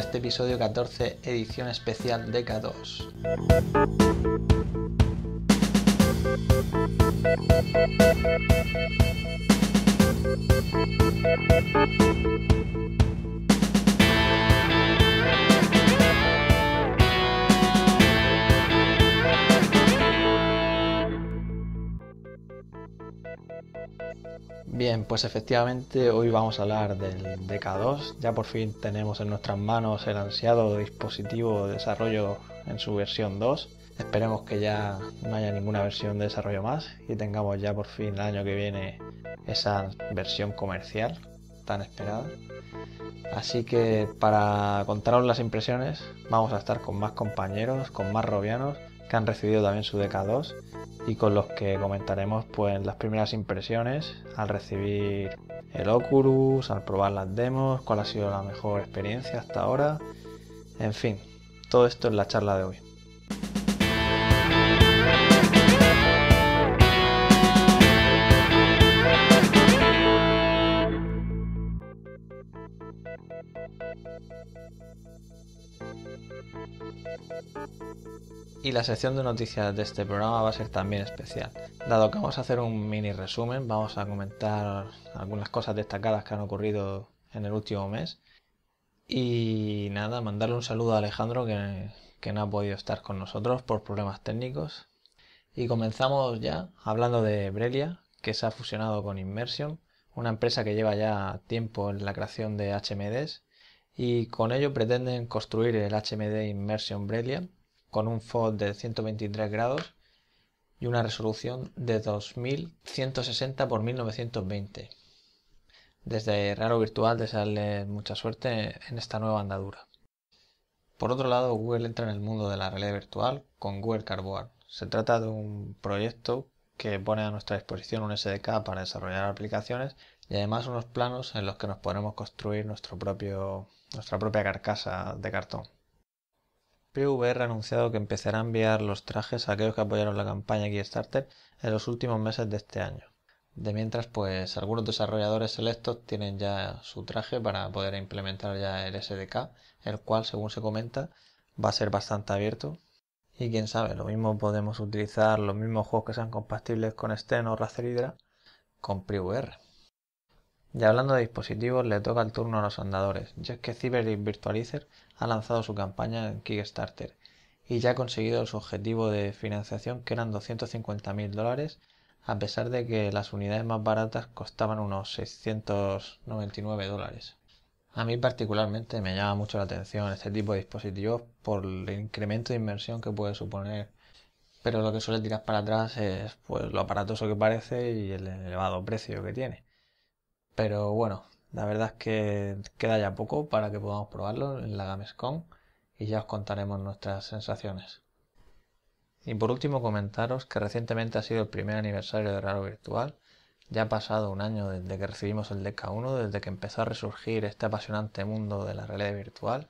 este episodio 14, edición especial de K2. Bien, pues efectivamente hoy vamos a hablar del DK2. Ya por fin tenemos en nuestras manos el ansiado dispositivo de desarrollo en su versión 2. Esperemos que ya no haya ninguna versión de desarrollo más y tengamos ya por fin el año que viene esa versión comercial tan esperada. Así que para contaros las impresiones vamos a estar con más compañeros, con más robianos que han recibido también su DK2 y con los que comentaremos pues las primeras impresiones al recibir el Oculus, al probar las demos, cuál ha sido la mejor experiencia hasta ahora, en fin, todo esto es la charla de hoy. Y la sección de noticias de este programa va a ser también especial. Dado que vamos a hacer un mini resumen, vamos a comentar algunas cosas destacadas que han ocurrido en el último mes. Y nada, mandarle un saludo a Alejandro que, no ha podido estar con nosotros por problemas técnicos. Y comenzamos ya hablando de Brelia, que se ha fusionado con Immersion, una empresa que lleva ya tiempo en la creación de HMDs y con ello pretenden construir el HMD Immersion Brilliant con un FOD de 123 grados y una resolución de 2160 x 1920. Desde Raro Virtual desearles mucha suerte en esta nueva andadura. Por otro lado, Google entra en el mundo de la realidad virtual con Google Cardboard. Se trata de un proyecto que pone a nuestra disposición un SDK para desarrollar aplicaciones y además unos planos en los que nos podremos construir nuestro propio nuestra propia carcasa de cartón. PVR ha anunciado que empezará a enviar los trajes a aquellos que apoyaron la campaña Kickstarter en los últimos meses de este año. De mientras, pues algunos desarrolladores selectos tienen ya su traje para poder implementar ya el SDK, el cual, según se comenta, va a ser bastante abierto. Y quién sabe, lo mismo podemos utilizar los mismos juegos que sean compatibles con Sten o Razer Hydra con PVR. Y hablando de dispositivos, le toca el turno a los andadores, ya que Cyber Virtualizer ha lanzado su campaña en Kickstarter y ya ha conseguido su objetivo de financiación que eran 250.000 dólares, a pesar de que las unidades más baratas costaban unos 699 dólares. A mí particularmente me llama mucho la atención este tipo de dispositivos por el incremento de inversión que puede suponer, pero lo que suele tirar para atrás es pues lo aparatoso que parece y el elevado precio que tiene. Pero bueno, la verdad es que queda ya poco para que podamos probarlo en la Gamescom y ya os contaremos nuestras sensaciones. Y por último comentaros que recientemente ha sido el primer aniversario de Raro Virtual. Ya ha pasado un año desde que recibimos el DK1, desde que empezó a resurgir este apasionante mundo de la realidad virtual.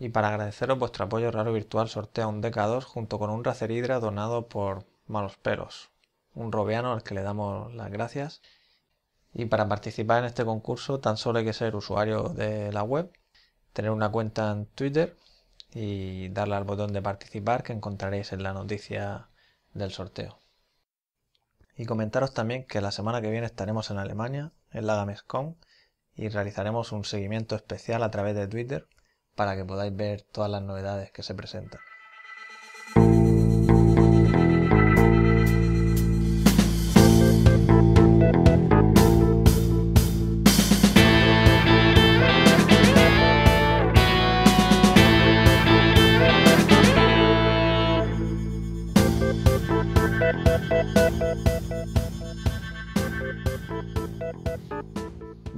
Y para agradeceros vuestro apoyo, Raro Virtual sortea un DK2 junto con un Racer Hydra donado por Malos Pelos, un robeano al que le damos las gracias y para participar en este concurso tan solo hay que ser usuario de la web, tener una cuenta en Twitter y darle al botón de participar que encontraréis en la noticia del sorteo. Y comentaros también que la semana que viene estaremos en Alemania, en la Gamescom, y realizaremos un seguimiento especial a través de Twitter para que podáis ver todas las novedades que se presentan.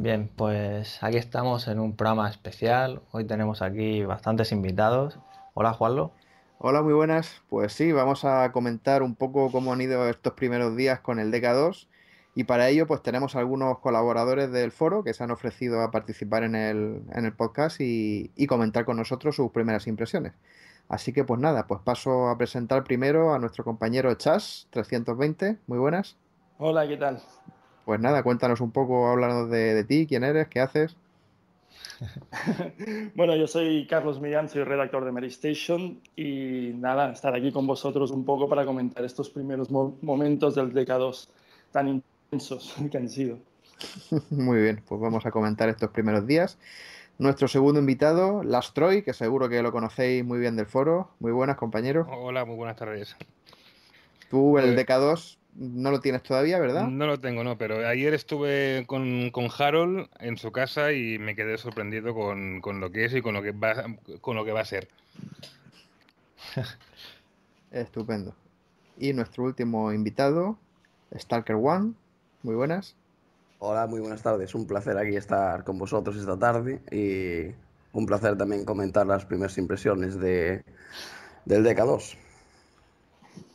Bien, pues aquí estamos en un programa especial. Hoy tenemos aquí bastantes invitados. Hola, Juanlo. Hola, muy buenas. Pues sí, vamos a comentar un poco cómo han ido estos primeros días con el DK2 y para ello pues tenemos algunos colaboradores del foro que se han ofrecido a participar en el, podcast y, y comentar con nosotros sus primeras impresiones. Así que pues nada, pues paso a presentar primero a nuestro compañero Chas320. Muy buenas. Hola, ¿qué tal? Pues nada, cuéntanos un poco, háblanos de, ti, quién eres, qué haces. bueno, yo soy Carlos Millán, soy redactor de Mary Station y nada, estar aquí con vosotros un poco para comentar estos primeros momentos del DK2 tan intensos que han sido. Muy bien, pues vamos a comentar estos primeros días. Nuestro segundo invitado, Lastroy, que seguro que lo conocéis muy bien del foro. Muy buenas, compañero. Hola, muy buenas tardes. Tú, el eh, DK2, no lo tienes todavía, ¿verdad? No lo tengo, no, pero ayer estuve con, Harold en su casa y me quedé sorprendido con, lo que es y con lo que va, con lo que va a ser. Estupendo. Y nuestro último invitado, Stalker One. Muy buenas. Hola, muy buenas tardes. Un placer aquí estar con vosotros esta tarde y un placer también comentar las primeras impresiones de, del DK2.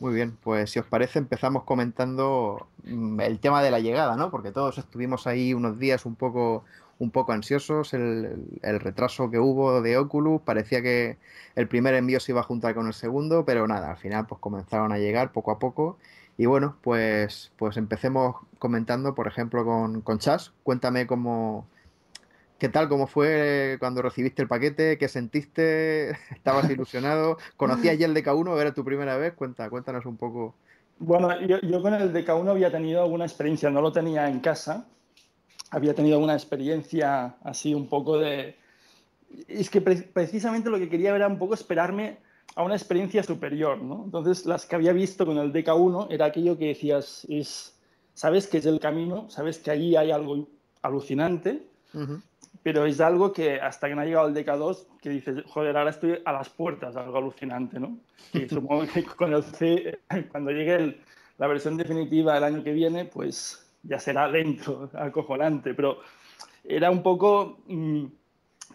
Muy bien, pues si os parece empezamos comentando mm, el tema de la llegada, ¿no? Porque todos estuvimos ahí unos días un poco, un poco ansiosos, el, retraso que hubo de Oculus, parecía que el primer envío se iba a juntar con el segundo, pero nada, al final pues comenzaron a llegar poco a poco. Y bueno, pues, pues empecemos comentando, por ejemplo, con, con Chas. Cuéntame cómo, ¿Qué tal? ¿Cómo fue cuando recibiste el paquete? ¿Qué sentiste? ¿Estabas ilusionado? ¿Conocías ya el DK1? ¿Era tu primera vez? Cuenta, cuéntanos un poco. Bueno, yo, con el DK1 había tenido alguna experiencia, no lo tenía en casa, había tenido una experiencia así un poco de... Es que precisamente lo que quería era un poco esperarme a una experiencia superior, ¿no? Entonces, las que había visto con el DK1 era aquello que decías, es, sabes que es el camino, sabes que allí hay algo alucinante, uh pero es algo que hasta que no ha llegado el DK2, que dices, joder, ahora estoy a las puertas, algo alucinante, ¿no? Y supongo que cuando, cuando llegue la versión definitiva el año que viene, pues ya será lento, acojonante, pero era un poco, mm,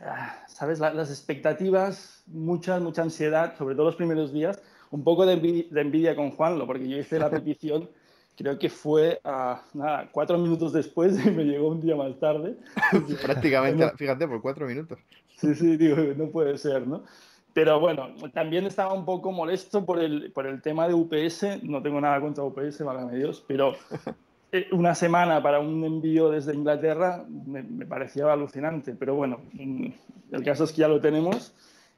ah, ¿sabes? las expectativas, mucha, mucha ansiedad, sobre todo los primeros días, un poco de envidia, de envidia con Juanlo, porque yo hice la petición creo que fue a nada, cuatro minutos después y me llegó un día más tarde. Prácticamente, fíjate, por cuatro minutos. Sí, sí, digo, no puede ser, ¿no? Pero bueno, también estaba un poco molesto por el, por el tema de UPS, no tengo nada contra UPS, válgame Dios, pero eh, una semana para un envío desde Inglaterra me, parecía alucinante, pero bueno, mm, el caso es que ya lo tenemos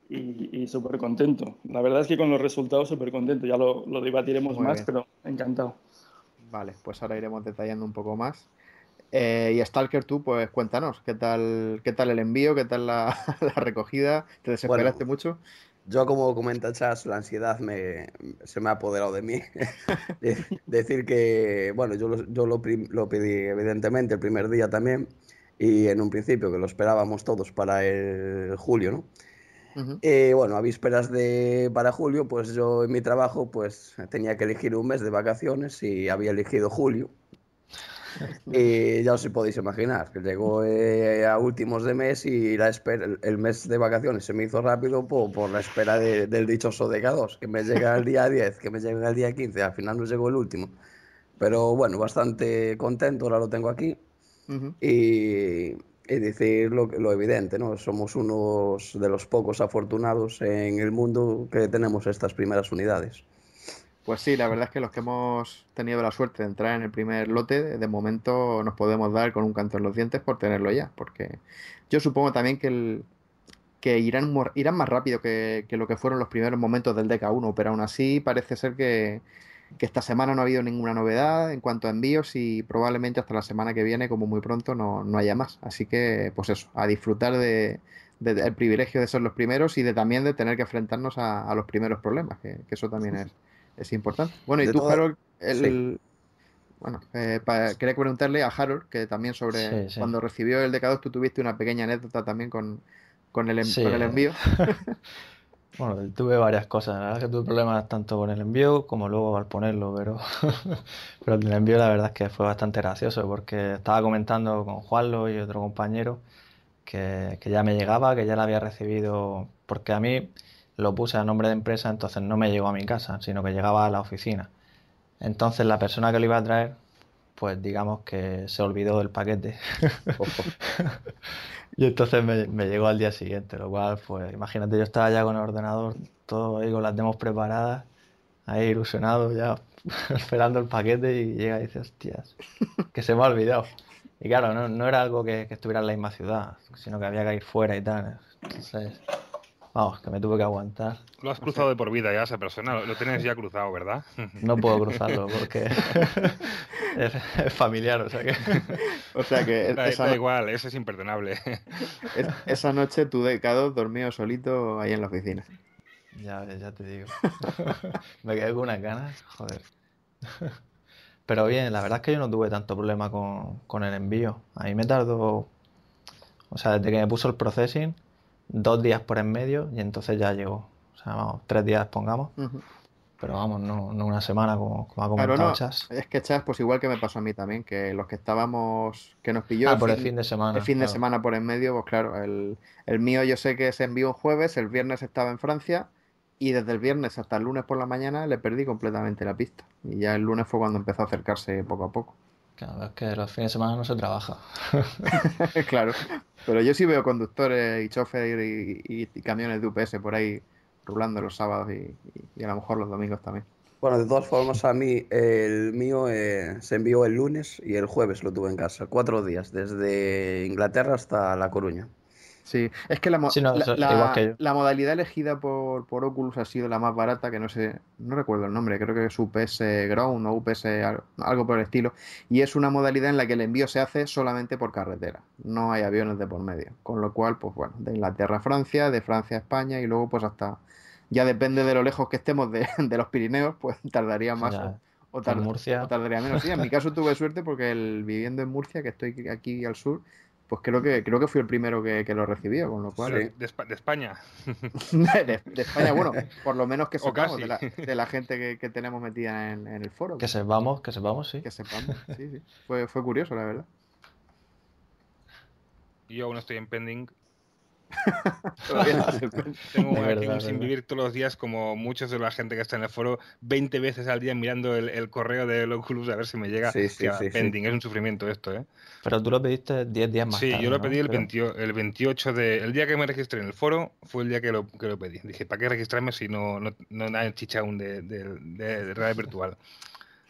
y, súper contento. La verdad es que con los resultados súper contento, ya lo, lo debatiremos más, pero encantado. Vale, pues ahora iremos detallando un poco más. Eh, y Stalker, tú, pues cuéntanos, ¿qué tal, qué tal el envío? ¿Qué tal la, recogida? ¿Te desesperaste mucho? Yo, como comenta Chas, la ansiedad me, se me ha apoderado de mí. decir que, bueno, yo, yo lo, lo, pedí evidentemente el primer día también y en un principio que lo esperábamos todos para el julio, ¿no? Eh, bueno, a vísperas de para julio, pues yo en mi trabajo pues tenía que elegir un mes de vacaciones y había elegido julio. Y eh, ya os podéis imaginar, que llegó eh, a últimos de mes y la el mes de vacaciones se me hizo rápido por, por la espera del dichoso DK2, que me llega el día 10, que me llega el día 15, al final no llegó el último. Pero bueno, bastante contento, ahora lo tengo aquí. Y y decir lo, lo evidente, ¿no? Somos unos de los pocos afortunados en el mundo que tenemos estas primeras unidades. Pues sí, la verdad es que los que hemos tenido la suerte de entrar en el primer lote, de momento nos podemos dar con un canto en los dientes por tenerlo ya, porque yo supongo también que, el, que irán, irán más rápido que, que, lo que fueron los primeros momentos del DK1, pero aún así parece ser que, que esta semana no ha habido ninguna novedad en cuanto a envíos y probablemente hasta la semana que viene, como muy pronto, no, no haya más. Así que, pues eso, a disfrutar de, del privilegio de ser los primeros y de también de tener que enfrentarnos a, los primeros problemas, que, eso también es, es, importante. Bueno, y tú, Harold, bueno, eh, para, quería preguntarle a Harold, que también sobre cuando recibió el DECADOS tú tuviste una pequeña anécdota también con, con el, sí. con el envío. Bueno, tuve varias cosas. La verdad es que tuve problemas tanto con el envío como luego al ponerlo, pero, pero el envío la verdad es que fue bastante gracioso porque estaba comentando con Juanlo y otro compañero que, que ya me llegaba, que ya la había recibido, porque a mí lo puse a nombre de empresa, entonces no me llegó a mi casa, sino que llegaba a la oficina. Entonces la persona que lo iba a traer, pues digamos que se olvidó del paquete. Y entonces me, llegó al día siguiente, lo cual, pues imagínate, yo estaba ya con el ordenador, todo ahí con las demos preparadas, ahí ilusionado, ya esperando el paquete y llega y dice, hostias, que se me ha olvidado. Y claro, no, no era algo que, que, estuviera en la misma ciudad, sino que había que ir fuera y tal. Entonces, Vamos, que me tuve que aguantar. Lo has cruzado de por vida ya esa persona, lo, tienes ya cruzado, ¿verdad? No puedo cruzarlo porque es, familiar, o sea que... O sea que... Da, igual, ese es imperdonable. esa noche tu dedicado dormido solito ahí en la oficina. Ya, ya te digo. me quedé con unas ganas, joder. Pero bien, la verdad es que yo no tuve tanto problema con, con el envío. A mí me tardó... O sea, desde que me puso el processing dos días por en medio y entonces ya llegó. O sea, vamos, tres días pongamos. Pero vamos, no, no, una semana como, ha comentado Es que Chas, pues igual que me pasó a mí también, que los que estábamos, que nos pilló. Ah, el por fin, el fin de semana. El fin de semana por en medio, pues claro, el, el mío yo sé que se envió un jueves, el viernes estaba en Francia y desde el viernes hasta el lunes por la mañana le perdí completamente la pista. Y ya el lunes fue cuando empezó a acercarse poco a poco. Claro, es que los fines de semana no se trabaja. claro, pero yo sí veo conductores y choferes y, camiones de UPS por ahí rulando los sábados y, a lo mejor los domingos también. Bueno, de todas formas, a mí el mío eh, se envió el lunes y el jueves lo tuve en casa, cuatro días, desde Inglaterra hasta La Coruña. Sí, es que la, la, modalidad elegida por, Oculus ha sido la más barata, que no sé, no recuerdo el nombre, creo que es UPS Ground o UPS algo por el estilo, y es una modalidad en la que el envío se hace solamente por carretera, no hay aviones de por medio, con lo cual, pues bueno, de Inglaterra a Francia, de Francia a España y luego pues hasta, ya depende de lo lejos que estemos de, los Pirineos, pues tardaría más. O, tardaría menos. en mi caso tuve suerte porque el, viviendo en Murcia, que estoy aquí al sur, pues creo que creo que fui el primero que, lo recibió, con lo cual. de, España. de, España, bueno, por lo menos que sepamos de la, gente que, tenemos metida en, el foro. Que sepamos, que sepamos, sí. Que sepamos, sí, sí. Fue, fue curioso, la verdad. Yo aún estoy en pending tengo sin vivir todos los días, como muchos de la gente que está en el foro, 20 veces al día mirando el, correo de Oculus a ver si me llega sí, pending. Es un sufrimiento esto, ¿eh? Pero tú lo pediste 10 días más. Sí, yo lo pedí el, el, 28 de. El día que me registré en el foro fue el día que lo, pedí. Dije, ¿para qué registrarme si no, no, hay chicha aún de, de, virtual?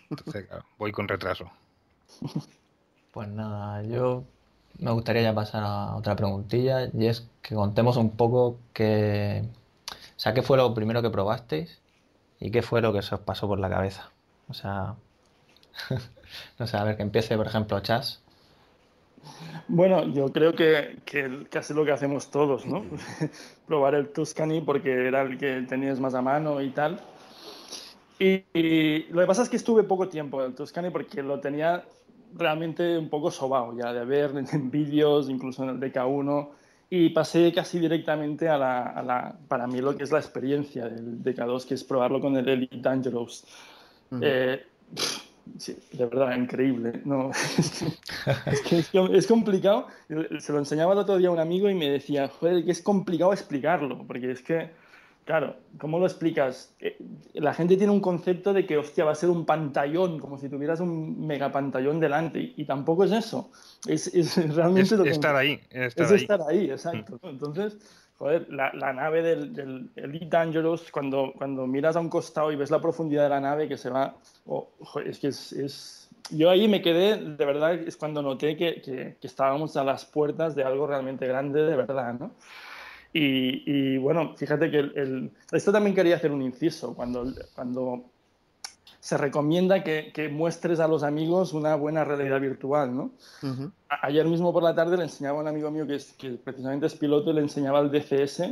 Entonces, claro, voy con retraso. Pues nada, yo me gustaría ya pasar a otra preguntilla y es que contemos un poco que, sea, qué fue lo primero que probasteis y qué fue lo que se os pasó por la cabeza. O sea, no sé, a ver, que empiece, por ejemplo, Chas. Bueno, yo creo que, que, casi lo que hacemos todos, ¿no? Probar el Tuscany porque era el que tenías más a mano y tal. Y, y, lo que pasa es que estuve poco tiempo en el Tuscany porque lo tenía realmente un poco sobao ya de ver en vídeos, incluso en el DK1, y pasé casi directamente a la, para mí lo que es la experiencia del DK2, que es probarlo con el Elite Dangerous. Eh, sí, de verdad, increíble. No, es, que, es, es, complicado. Se lo enseñaba el otro día a un amigo y me decía, joder, que es complicado explicarlo, porque es que Claro, ¿cómo lo explicas? Eh, la gente tiene un concepto de que, hostia, va a ser un pantallón, como si tuvieras un megapantallón delante, y, tampoco es eso. Es, realmente Estar ahí. es estar ahí, mm. exacto. Entonces, joder, la, nave del, del, Elite Dangerous, cuando, miras a un costado y ves la profundidad de la nave que se va. Oh, es que es, yo ahí me quedé, de verdad, es cuando noté que, que estábamos a las puertas de algo realmente grande, de verdad, ¿no? Y, bueno, fíjate que esto también quería hacer un inciso, cuando, cuando se recomienda que, muestres a los amigos una buena realidad virtual, ¿no? Ayer mismo por la tarde le enseñaba a un amigo mío que, es, que precisamente es piloto y le enseñaba el DCS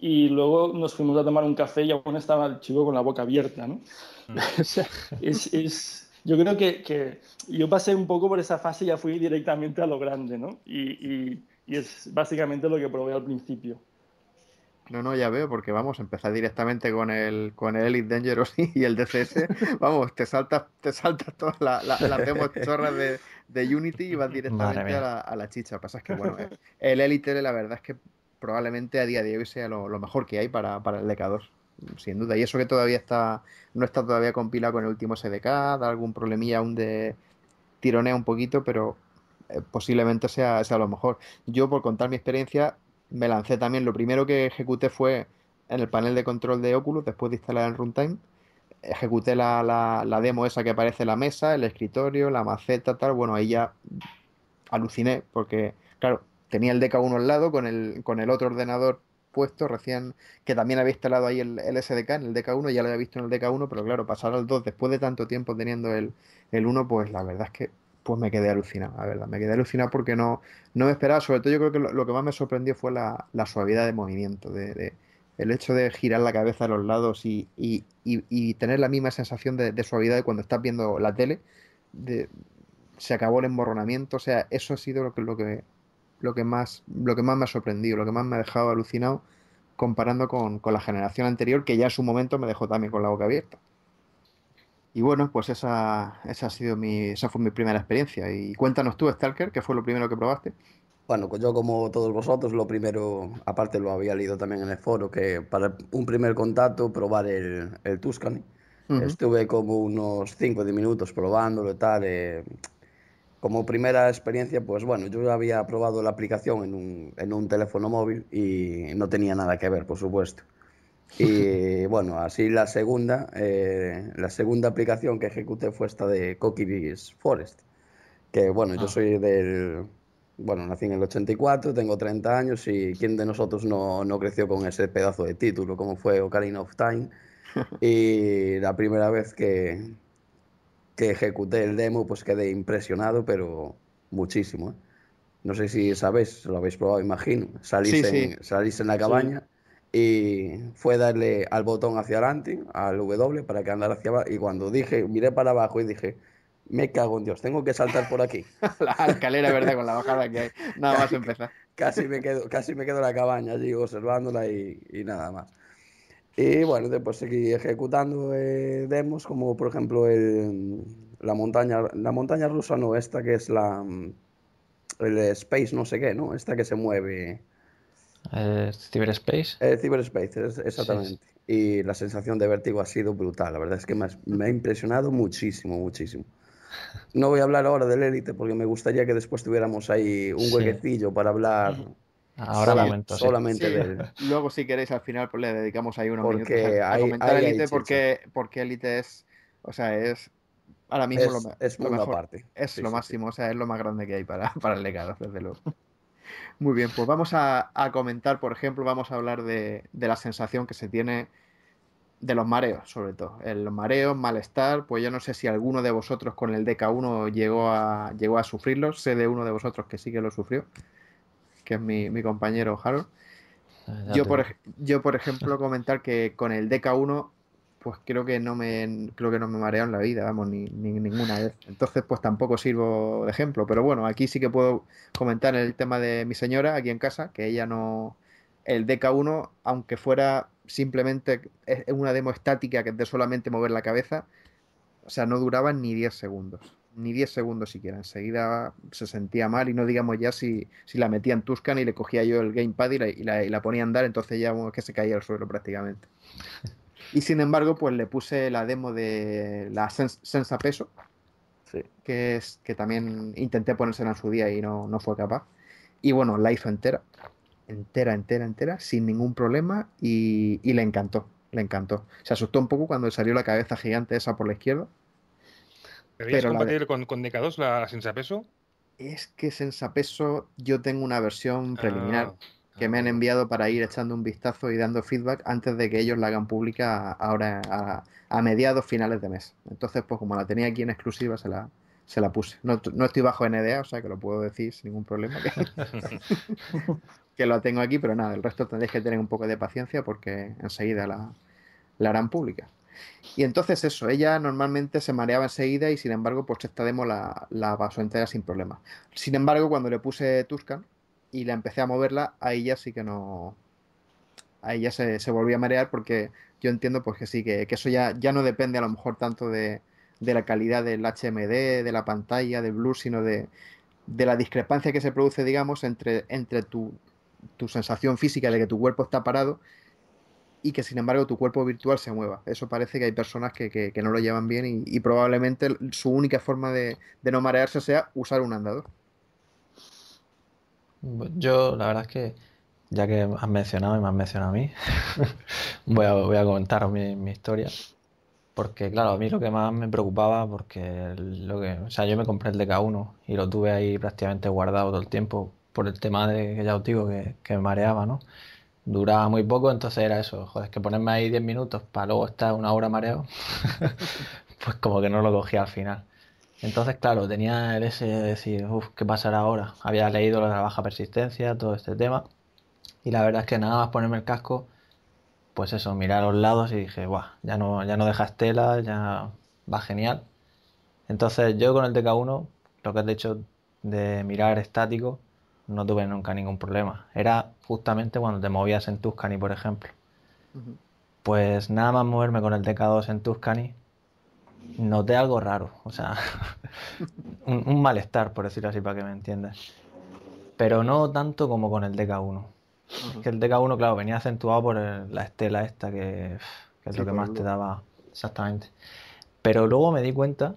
y luego nos fuimos a tomar un café y aún estaba el chico con la boca abierta, ¿no? Mm. es, es, yo creo que, yo pasé un poco por esa fase y ya fui directamente a lo grande, ¿no? y, y es básicamente lo que probé al principio. No, no, ya veo, porque vamos, empezar directamente con el, con el Elite Dangerous y el DCS. vamos, te saltas, te saltas todas las demos chorras de, Unity y vas directamente a la, chicha. que pasa es que, bueno, el Elite, la verdad es que probablemente a día de hoy sea lo, mejor que hay para, el decador sin duda. Y eso que todavía está, no está todavía compilado con el último SDK, da algún problemilla aún de tironea un poquito, pero eh, posiblemente sea, sea lo mejor. Yo, por contar mi experiencia, me lancé también. Lo primero que ejecuté fue en el panel de control de Oculus, después de instalar el runtime. Ejecuté la, la, demo esa que aparece la mesa, el escritorio, la maceta, tal. Bueno, ahí ya aluciné, porque, claro, tenía el DK1 al lado con el, con el otro ordenador puesto recién, que también había instalado ahí el, SDK en el DK1, ya lo había visto en el DK1, pero claro, pasar al 2 después de tanto tiempo teniendo el, el 1, pues la verdad es que pues me quedé alucinado, la verdad. Me quedé alucinado porque no, no me esperaba. Sobre todo, yo creo que lo, que más me sorprendió fue la, suavidad de movimiento, de, de, el hecho de girar la cabeza a los lados y, tener la misma sensación de, suavidad de cuando estás viendo la tele. se acabó el emborronamiento. O sea, eso ha sido lo que, lo que, lo que, más, lo que más me ha sorprendido, lo que más me ha dejado alucinado comparando con, con la generación anterior, que ya en su momento me dejó también con la boca abierta. Y bueno, pues esa, esa, ha sido mi, esa fue mi primera experiencia. Y cuéntanos tú, Stalker, ¿qué fue lo primero que probaste? Bueno, pues yo como todos vosotros, lo primero, aparte lo había leído también en el foro, que para un primer contacto probar el, el Tuscany. Estuve como unos 5 minutos probándolo y tal. Eh, como primera experiencia, pues bueno, yo había probado la aplicación en un teléfono móvil y no tenía nada que ver, por supuesto. Y bueno, así la segunda, eh, la segunda aplicación que ejecuté fue esta de Kokiris Forest. Que bueno, yo ah. soy del. Bueno, nací en el 84, tengo 30 años y ¿quién de nosotros no, creció con ese pedazo de título como fue Ocarina of Time? Y la primera vez que, que ejecuté el demo, pues quedé impresionado, pero muchísimo. ¿eh? No sé si sabéis, lo habéis probado, imagino. Salís, en, la cabaña y fue darle al botón hacia adelante, al W, para que andara hacia abajo. Y cuando dije, miré para abajo y dije, me cago en Dios, tengo que saltar por aquí. la escalera, verde Con la bajada que hay. Nada más empezar. Casi me quedo, casi me quedo en la cabaña allí observándola y, y nada más. Y bueno, después seguí ejecutando eh, demos, como por ejemplo el, la, montaña, la montaña rusa, no, esta que es la. Mm, el space, no sé qué, ¿no? Esta que se mueve eh, cyberspace. Eh, cyberspace, exactamente. Y la sensación de vértigo ha sido brutal. La verdad es que me, ha impresionado muchísimo, muchísimo. No voy a hablar ahora del élite porque me gustaría que después tuviéramos ahí un huequecillo para hablar Ahora solamente de Luego, si queréis, al final pues, le dedicamos ahí unos porque hay, Elite, porque, porque Elite es, o sea, es ahora mismo es, lo, es mejor, parte. Es lo máximo, o sea, es lo más grande que hay para, para el legado, desde luego. Muy bien, pues vamos a, comentar, por ejemplo, vamos a hablar de, la sensación que se tiene de los mareos, sobre todo. El mareo, malestar, pues yo no sé si alguno de vosotros con el DK1 llegó a, llegó a sé de uno de vosotros que sí que lo sufrió, que es mi, compañero Harold. Yo por, yo por, ejemplo, comentar que con el DK1 pues creo que no me creo que no me mareo en la vida, vamos, ni, ni, ninguna vez. Entonces, pues tampoco sirvo de ejemplo. Pero bueno, aquí sí que puedo comentar el tema de mi señora aquí en casa, que ella no. El DK1, aunque fuera simplemente una demo estática que es de solamente mover la cabeza, o sea, no duraba ni 10 segundos. Ni 10 segundos siquiera. Enseguida se sentía mal y no digamos ya si, la metía en Tuscan y le cogía yo el gamepad y la, y la, ponía a andar, entonces ya que se caía al suelo prácticamente. Y sin embargo, pues le puse la demo de la Sensa Peso, que, es, que también intenté ponérsela en su día y no, no fue capaz. Y bueno, la hizo entera, entera, entera, entera, sin ningún problema y, le encantó, le encantó. Se asustó un poco cuando salió la cabeza gigante esa por la izquierda. ¿Pero, con, con 2 la Sensa Peso? Es que Sensa Peso yo tengo una versión ah. preliminar que me han ah. enviado para ir echando un vistazo y dando feedback antes de que ellos la hagan pública ahora a, mediados finales de mes. Entonces, pues como la tenía aquí en exclusiva, se la, se la puse. No, estoy bajo NDA, o sea que lo puedo decir sin ningún problema. Que, la tengo aquí, pero nada, el resto tendréis que tener un poco de paciencia porque enseguida la, la harán pública. Y entonces eso, ella normalmente se mareaba enseguida y sin embargo pues esta demo la, la pasó entera sin problema. Sin embargo, cuando le puse Tuscan, y la empecé a moverla, ahí ya sí que no. Ahí ya se, se volvió a marear porque yo entiendo pues que sí, que, que, eso ya, ya no depende a lo mejor tanto de, de la calidad del HMD, de la pantalla, del Blue sino de, de la discrepancia que se produce, digamos, entre, entre tu, tu sensación física de que tu cuerpo está parado y que sin embargo tu cuerpo virtual se mueva. Eso parece que hay personas que, que, no lo llevan bien y, probablemente su única forma de, de, no marearse sea usar un andador. Yo, la verdad es que, ya que has mencionado y me has mencionado a mí, voy, a, comentaros mi, historia. Porque, claro, a mí lo que más me preocupaba, porque lo que, o sea, yo me compré el DK1 y lo tuve ahí prácticamente guardado todo el tiempo por el tema de que ya os digo que, me mareaba, ¿no? Duraba muy poco, entonces era eso, joder, es que ponerme ahí 10 minutos para luego estar una hora mareado, pues como que no lo cogía al final. Entonces, claro, tenía el ese de decir, uff, ¿qué pasará ahora? Había leído la baja persistencia, todo este tema. Y la verdad es que nada más ponerme el casco, pues eso, mirar a los lados y dije, guau, ya no, ya no dejas tela, ya va genial. Entonces yo con el TK1, lo que has dicho de mirar estático, no tuve nunca ningún problema. Era justamente cuando te movías en Tuscany, por ejemplo. Pues nada más moverme con el TK2 en Tuscany, noté algo raro, o sea, un, malestar, por decirlo así, para que me entiendas. Pero no tanto como con el DK1. Que el DK1, claro, venía acentuado por la estela esta, que, es lo que más te daba exactamente. Pero luego me di cuenta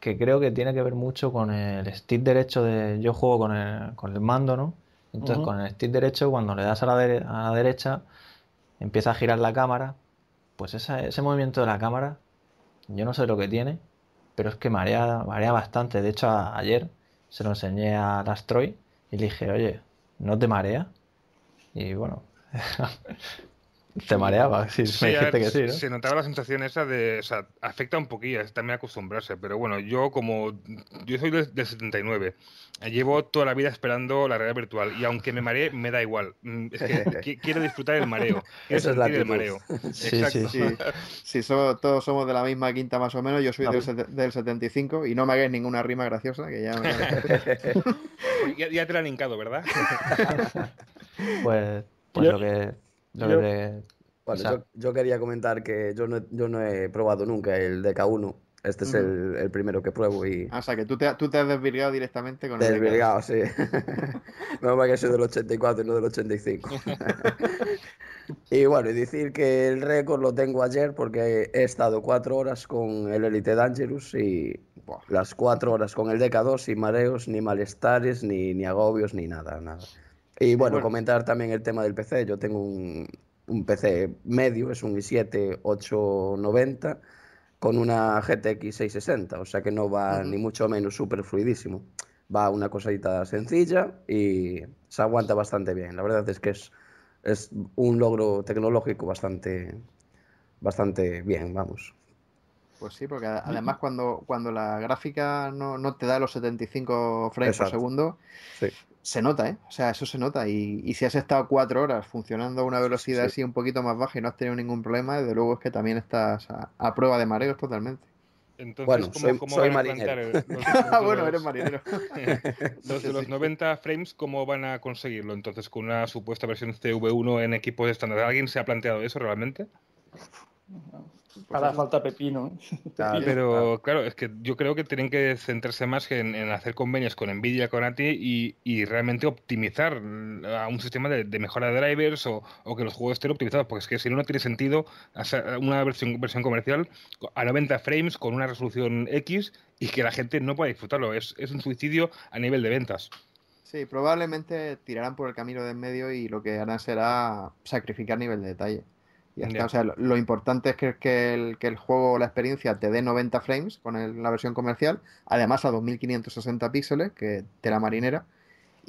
que creo que tiene que ver mucho con el stick derecho de... Yo juego con el, mando, ¿no? Entonces con el stick derecho, cuando le das a la, derecha, empieza a girar la cámara. Pues ese movimiento de la cámara yo no sé lo que tiene, pero es que marea, marea bastante. De hecho, ayer se lo enseñé a Lastroy y le dije, oye, ¿no te marea? Y bueno, Te mareaba, sí, me dijiste que sí. ¿no? Se notaba la sensación esa de. O sea, afecta un poquillo, es también acostumbrarse. Pero bueno, yo como. Yo soy del, 79. Eh, llevo toda la vida esperando la realidad virtual. Y aunque me mareé, me da igual. Mm, es que, quiero disfrutar el mareo. Esa es la el mareo. Sí, Exacto. sí, todos somos de la misma quinta más o menos. Yo soy del, del, 75 y no me hagas ninguna rima graciosa que ya, ya, te la han hincado, ¿verdad? pues, pues lo que yo, quería comentar que yo no, yo no he probado nunca el DK1. Este es el, el, primero que pruebo y... Ah, o sea, que tú te, tú te has desvirgado directamente con desvirgado, el... Desvirgado, sí. no más que soy del 84 y no del 85. y bueno, y decir que el récord lo tengo ayer porque he estado cuatro horas con el Elite Dangerous y las cuatro horas con el DK2 sin mareos, ni malestares, ni, ni agobios, ni nada, nada. Y bueno, comentar también el tema del PC. Yo tengo un, PC medio, es un i7 890 con una GTX 660, o sea que no va ni mucho menos súper fluidísimo. Va una cosita sencilla y se aguanta bastante bien. La verdad es que es, un logro tecnológico bastante, bastante bien, vamos. Pues sí, porque además cuando, cuando la gráfica no, te da los 75 frames por segundo, sí se nota, ¿eh? O sea, eso se nota. Y, si has estado cuatro horas funcionando a una velocidad así un poquito más baja y no has tenido ningún problema, desde luego es que también estás a, prueba de mareos totalmente. Entonces, ¿cómo, soy, marinero. A bueno, eres marinero. los de los 90 frames, ¿cómo van a conseguirlo? Entonces, con una supuesta versión CV1 en equipos estándar. ¿Alguien se ha planteado eso realmente? para pues falta Pepino. ¿eh? pero claro, es que yo creo que tienen que centrarse más en, en hacer convenios con Nvidia, con ATI y, realmente optimizar a un sistema de, mejora de drivers o, que los juegos estén optimizados, porque es que si no, no tiene sentido hacer una versión, comercial a 90 frames con una resolución X y que la gente no pueda disfrutarlo. Es, es un suicidio a nivel de ventas. Sí, probablemente tirarán por el camino de en medio y lo que harán será sacrificar nivel de detalle o sea, lo, importante es que, el, juego o la experiencia te dé 90 frames con la versión comercial, además a 2560 píxeles, que te la marinera,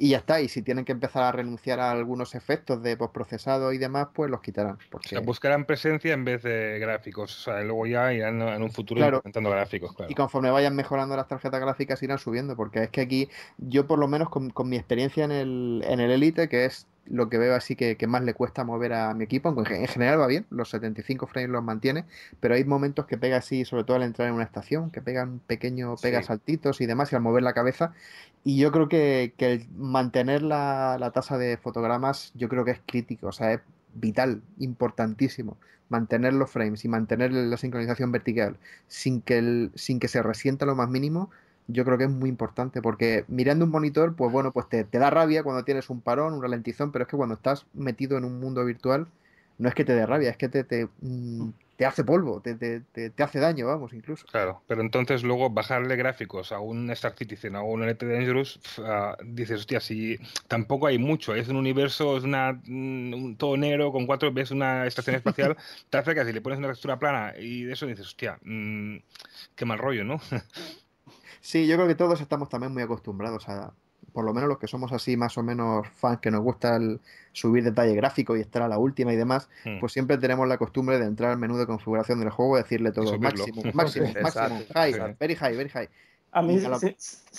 y ya está. Y si tienen que empezar a renunciar a algunos efectos de postprocesado y demás, pues los quitarán. buscarán presencia en vez de gráficos. O sea, luego ya irán en un futuro implementando gráficos. Claro. Y conforme vayan mejorando las tarjetas gráficas, irán subiendo. Porque es que aquí, yo por lo menos con, mi experiencia en el, en el Elite, que es lo que veo así que, que, más le cuesta mover a mi equipo, en general va bien, los 75 frames los mantiene, pero hay momentos que pega así, sobre todo al entrar en una estación, que pegan pequeño, pega saltitos y demás, y al mover la cabeza. Y yo creo que, que mantener la, la, tasa de fotogramas, yo creo que es crítico, o sea, es vital, importantísimo, mantener los frames y mantener la sincronización vertical sin que, el, sin que se resienta lo más mínimo yo creo que es muy importante porque mirando un monitor, pues bueno, pues te, da rabia cuando tienes un parón, un ralentizón, pero es que cuando estás metido en un mundo virtual, no es que te dé rabia, es que te, te, mm, mm. hace polvo, te, te, hace daño, vamos, incluso. Claro, pero entonces luego bajarle gráficos a un Star Citizen, o a un Elite Dangerous, ah, dices, hostia, si tampoco hay mucho, es un universo, es una, mm, un todo negro con cuatro, ves una estación espacial, te acercas y le pones una textura plana y de eso dices, hostia, qué mal rollo, ¿no? Sí, yo creo que todos estamos también muy acostumbrados a, por lo menos los que somos así más o menos fans que nos gusta subir detalle gráfico y estar a la última y demás, hmm. pues siempre tenemos la costumbre de entrar al menú de configuración del juego y decirle todo máximo, máximo, máximo, high, very high, very high. A mí,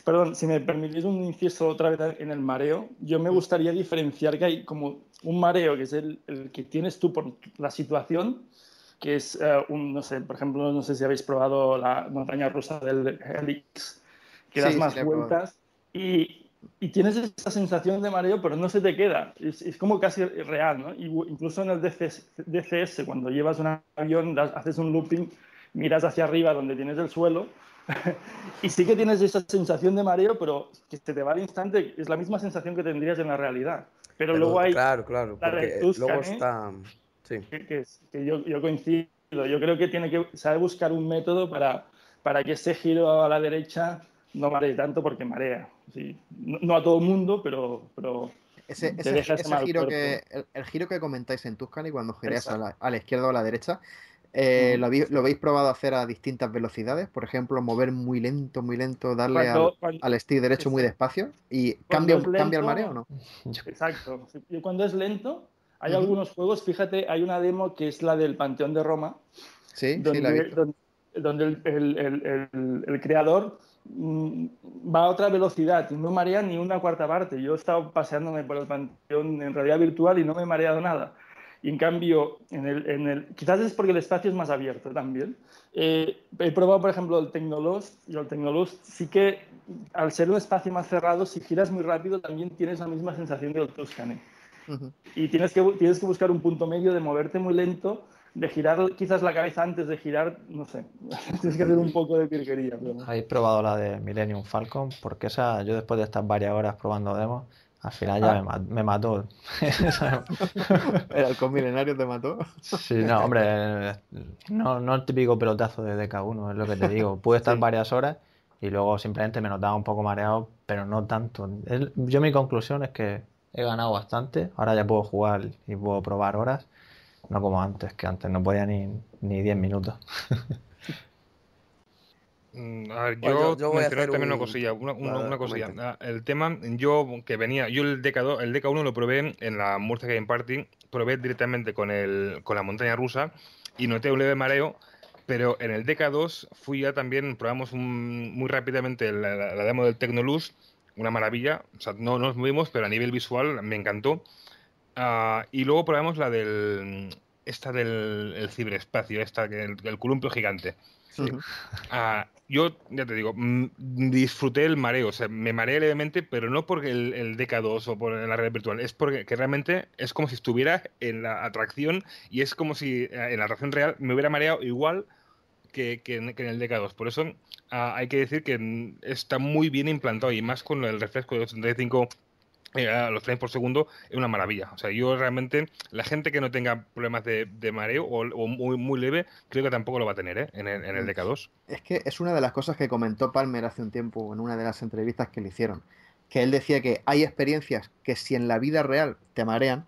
perdón, si me permitís un inciso otra vez en el mareo, yo me hmm. gustaría diferenciar que hay como un mareo que es el, el que tienes tú por la situación que es eh, un, no sé, por ejemplo, no sé si habéis probado la montaña rusa del Helix, que das más vueltas y, tienes esa sensación de mareo, pero no se te queda. Es, es como casi real, ¿no? incluso en el DCS, cuando llevas un avión, haces un looping, miras hacia arriba donde tienes el suelo. y sí que tienes esa sensación de mareo, pero que se te va al instante, es la misma sensación que tendrías en la realidad. Pero, luego hay. Claro, claro, luego ¿eh? está que, yo, coincido. Yo creo que tiene que saber buscar un método para, para que ese giro a la derecha no maree tanto porque marea. No, a todo el mundo, pero, ese, giro que, el, giro que comentáis en Tuscany cuando giráis a la, izquierda o a la derecha, eh, lo, habéis, lo, habéis probado hacer a distintas velocidades? Por ejemplo, mover muy lento, muy lento, darle al, stick derecho muy despacio y cambia, cambia el mareo no? Exacto. Yo cuando es lento, hay algunos juegos, fíjate, hay una demo que es la del Panteón de Roma, donde, el, creador mm, va a otra velocidad y no marea ni una cuarta parte. Yo he estado paseándome por el panteón en realidad virtual y no me he mareado nada. Y en cambio, en el, quizás es porque el espacio es más abierto también. Eh, he probado, por ejemplo, el Tecnolost y el Tecnolost sí que, al ser un espacio más cerrado, si giras muy rápido también tienes la misma sensación el Tuscany. Y tienes que, tienes que buscar un punto medio de moverte muy lento, de girar quizás la cabeza antes de girar, no sé. tienes que hacer un poco de pirquería. Habéis probado la de Millennium Falcon, porque esa, yo después de estar varias horas probando demos, al final ya ah. me, mató. ¿El halcón milenario te mató? Sí, no, hombre, no, no el típico pelotazo de DK1, es lo que te digo. Pude estar varias horas y luego simplemente me notaba un poco mareado, pero no tanto. yo mi conclusión es que he ganado bastante. Ahora ya puedo jugar y puedo probar horas. No como antes, que antes no podía ni, ni 10 minutos. Mm, yo, voy a hacer también una cosilla, una, ah, El tema, yo que venía, yo el dk el 1 lo probé en la Murcia Game Party, probé directamente con el, con la montaña rusa y noté un leve mareo, pero en el DK2 fui ya también, probamos muy rápidamente la, demo del Tecnolux una maravilla. O no, nos movimos, pero a nivel visual me encantó. Ah, y luego probamos la del. Esta del ciberespacio, esta, del columpio gigante. Ah, yo, ya te digo, mm, disfruté el mareo. O sea, me mareé levemente, pero no porque el, el DK2 o por la red virtual. Es porque realmente es como si estuviera en la atracción y es como si eh, en la atracción real me hubiera mareado igual que, en el DK2. Por eso ah, hay que decir que está muy bien implantado y más con el refresco de 85 eh, a los 30 por segundo es una maravilla. O sea, yo realmente, la gente que no tenga problemas de, mareo o, muy, muy leve, creo que tampoco lo va a tener ¿eh? en, el, en el DK2. Es que es una de las cosas que comentó Palmer hace un tiempo en una de las entrevistas que le hicieron. Que él decía que hay experiencias que si en la vida real te marean,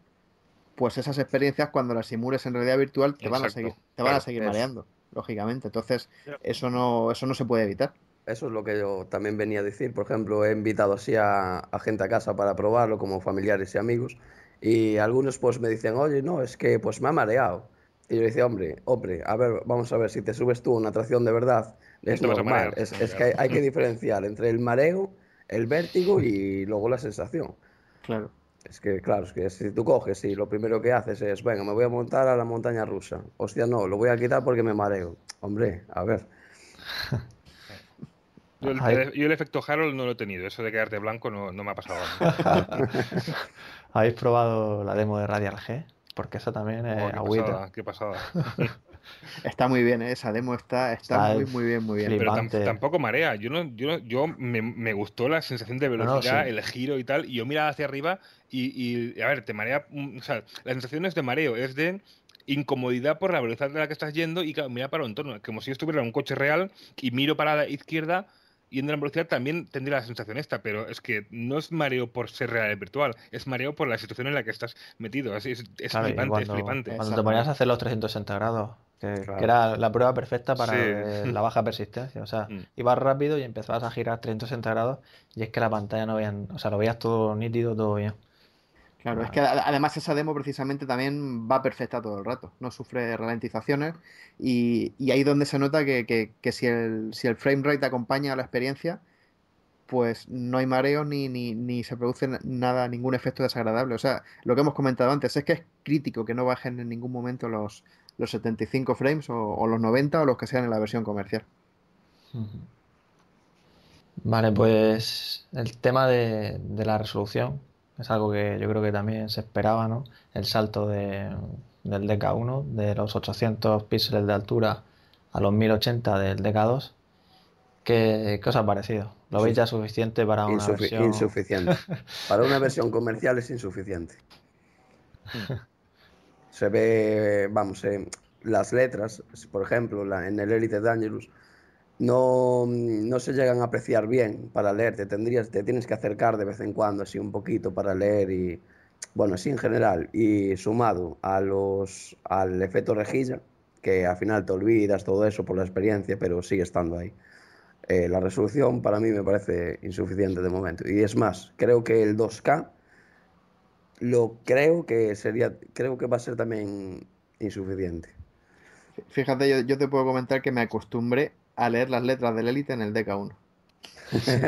pues esas experiencias cuando las simules en realidad virtual te van a seguir, te van a seguir mareando lógicamente. Entonces, eso no, eso no se puede evitar. Eso es lo que yo también venía a decir. Por ejemplo, he invitado así a, gente a casa para probarlo, como familiares y amigos. Y algunos pues me dicen, oye, no, es que pues me ha mareado. Y yo le decía, hombre, hombre, a ver, vamos a ver, si te subes tú a una atracción de verdad, es normal. Es, es, que hay, hay que diferenciar entre el mareo, el vértigo y luego la sensación. Claro. Es que, claro, es que si tú coges y lo primero que haces es, venga, me voy a montar a la montaña rusa. Hostia, no, lo voy a quitar porque me mareo. Hombre, a ver. Yo el, efecto Harold no lo he tenido, eso de quedarte blanco no, me ha pasado. ¿Habéis probado la demo de Radial G? Porque esa también oh, es agüita. qué pasada. Está muy bien, ¿eh? esa demo está, muy, muy bien, muy bien. Pero tampoco marea. Yo no, yo, yo me, gustó la sensación de velocidad, el giro y tal. Y yo miraba hacia arriba y, a ver, te marea. Mm, o sea, la sensación es de mareo, es de incomodidad por la velocidad de la que estás yendo y mira para el entorno. como si yo estuviera en un coche real y miro para la izquierda y en la velocidad también tendría la sensación esta, pero es que no es mareo por ser real y virtual, es mareo por la situación en la que estás metido. Es, es, es flipante, cuando, te mareas a hacer los 360 grados que, era la prueba perfecta para la baja persistencia. O sea, mm. ibas rápido y empezabas a girar 360 grados y es que la pantalla no veía... o sea, lo veías todo nítido, todo bien. Claro, es que además esa demo precisamente también va perfecta todo el rato, no sufre ralentizaciones y, y ahí donde se nota que, si, el, si el frame rate acompaña a la experiencia, pues no hay mareo ni, ni, ni, se produce nada, ningún efecto desagradable. O sea, lo que hemos comentado antes es que es crítico que no bajen en ningún momento los, los 75 frames o, los 90 o los que sean en la versión comercial. Vale, pues el tema de, la resolución es algo que yo creo que también se esperaba, ¿no? El salto del DK1 de los 800 píxeles de altura a los 1080 del DK2. ¿Qué, os ha parecido? ¿Lo veis ya suficiente para una versión? Insuficiente. Para una versión comercial es insuficiente. se ve, vamos, las letras, por ejemplo, en el Elite Dangerous, no, no, se llegan a apreciar bien para leer. Te, tendrías, te tienes que acercar de vez en cuando, así un poquito, para leer y, bueno, así en general. Y sumado a los, al efecto rejilla, que al final te olvidas todo eso por la experiencia, pero sigue estando ahí. Eh, la resolución para mí me parece insuficiente de momento. Y es más, creo que el 2K lo creo que sería, creo que va a ser también insuficiente. Fíjate, yo, yo te puedo comentar que me acostumbré a leer las letras del élite en el DK1. Te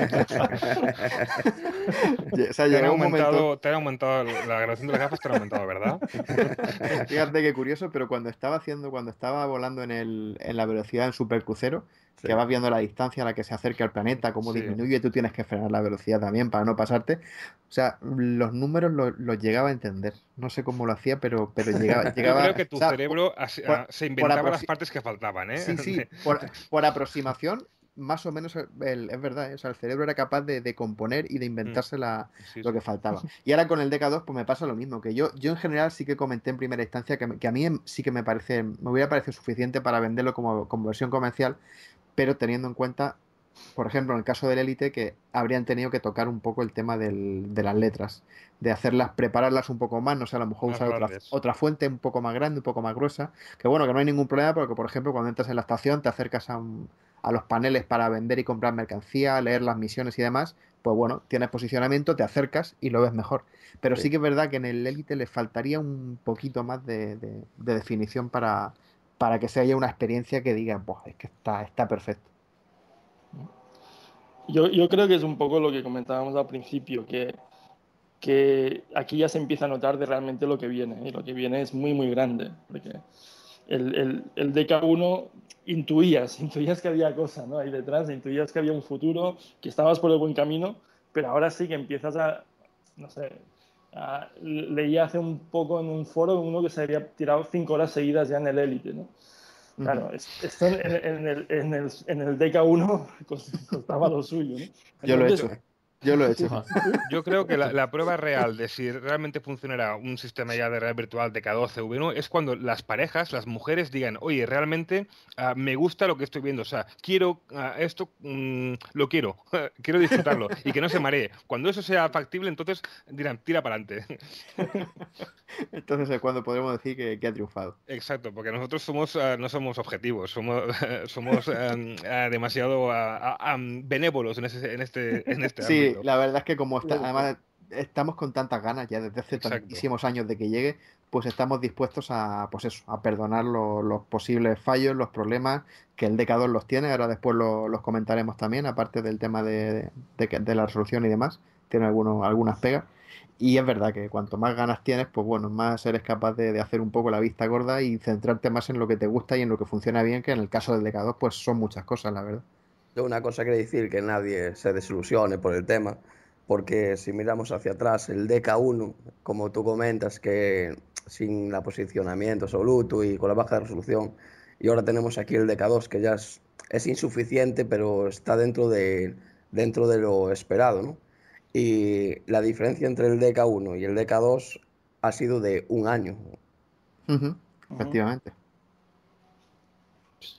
han aumentado la grabación de las gafas, te ha aumentado, ¿verdad? Fíjate qué curioso, pero cuando estaba haciendo, cuando estaba volando en, el, la velocidad en super crucero que vas viendo la distancia a la que se acerca el planeta, cómo disminuye, tú tienes que frenar la velocidad también para no pasarte. O sea, los números los llegaba a entender. No sé cómo lo hacía, pero, pero llegaba, llegaba. Yo creo que tu cerebro ah, se inventaba las partes que faltaban, ¿eh? Sí, por aproximación más o menos, eh, el, es verdad, eh, o sea, el cerebro era capaz de, de componer y de mm. inventarse la, lo que faltaba. Y ahora con el DK2 pues me pasa lo mismo, que yo, yo en general sí que comenté en primera instancia que, que a mí em, sí que me parece, me hubiera parecido suficiente para venderlo como, como versión comercial, pero teniendo en cuenta, por ejemplo, en el caso del Elite, que habrían tenido que tocar un poco el tema del, de las letras, de hacerlas, prepararlas un poco más, no sé, a lo mejor usar otra, otra, fuente un poco más grande, un poco más gruesa, que bueno, que no hay ningún problema, porque por ejemplo, cuando entras en la estación te acercas a un a los paneles para vender y comprar mercancía, leer las misiones y demás, pues bueno, tienes posicionamiento, te acercas y lo ves mejor. Pero sí, que es verdad que en el Elite le faltaría un poquito más de, definición para, para que se haya una experiencia que diga, pues es que está, está perfecto. Yo, creo que es un poco lo que comentábamos al principio, que, que aquí ya se empieza a notar de realmente lo que viene, y lo que viene es muy, muy grande, porque el, el, el DK1 intuías, intuías que había cosa ¿no? ahí detrás, intuías que había un futuro, que estabas por el buen camino, pero ahora sí que empiezas a, no sé, a, leí hace un poco en un foro uno que se había tirado cinco horas seguidas ya en el élite, Claro, esto en, el, en, el, en el DK1 costaba lo suyo. Yo lo he hecho. Yo lo he hecho. Yo creo que la, prueba real de si realmente funcionará un sistema ya de red virtual de K12V1 es cuando las parejas, las mujeres, digan, oye, realmente ah, me gusta lo que estoy viendo, o sea, quiero ah, esto, mm, lo quiero, quiero disfrutarlo y que no se maree. Cuando eso sea factible, entonces dirán, tira para adelante. entonces es cuando podremos decir que, ha triunfado. Exacto, porque nosotros somos, ah, no somos objetivos, somos, somos em, demasiado benévolos en, en este, en este sí, la verdad es que como además estamos con tantas ganas ya desde hace tantísimos años de que llegue, pues estamos dispuestos a, pues eso, a perdonar los, posibles fallos, los problemas que el decador los tiene. Ahora después los comentaremos también, aparte del tema de, la resolución y demás. Tiene algunos, algunas pegas. Y es verdad que cuanto más ganas tienes, pues bueno, más eres capaz de, hacer un poco la vista gorda y centrarte más en lo que te gusta y en lo que funciona bien, que en el caso del decador pues son muchas cosas, la verdad. Yo una cosa que decir, que nadie se desilusione por el tema, porque si miramos hacia atrás, el DK1, como tú comentas, que sin el posicionamiento absoluto y con la baja resolución, y ahora tenemos aquí el DK2, que ya es, insuficiente, pero está dentro de, dentro de lo esperado, ¿no? Y la diferencia entre el DK1 y el DK2 ha sido de un año. Oh. Efectivamente.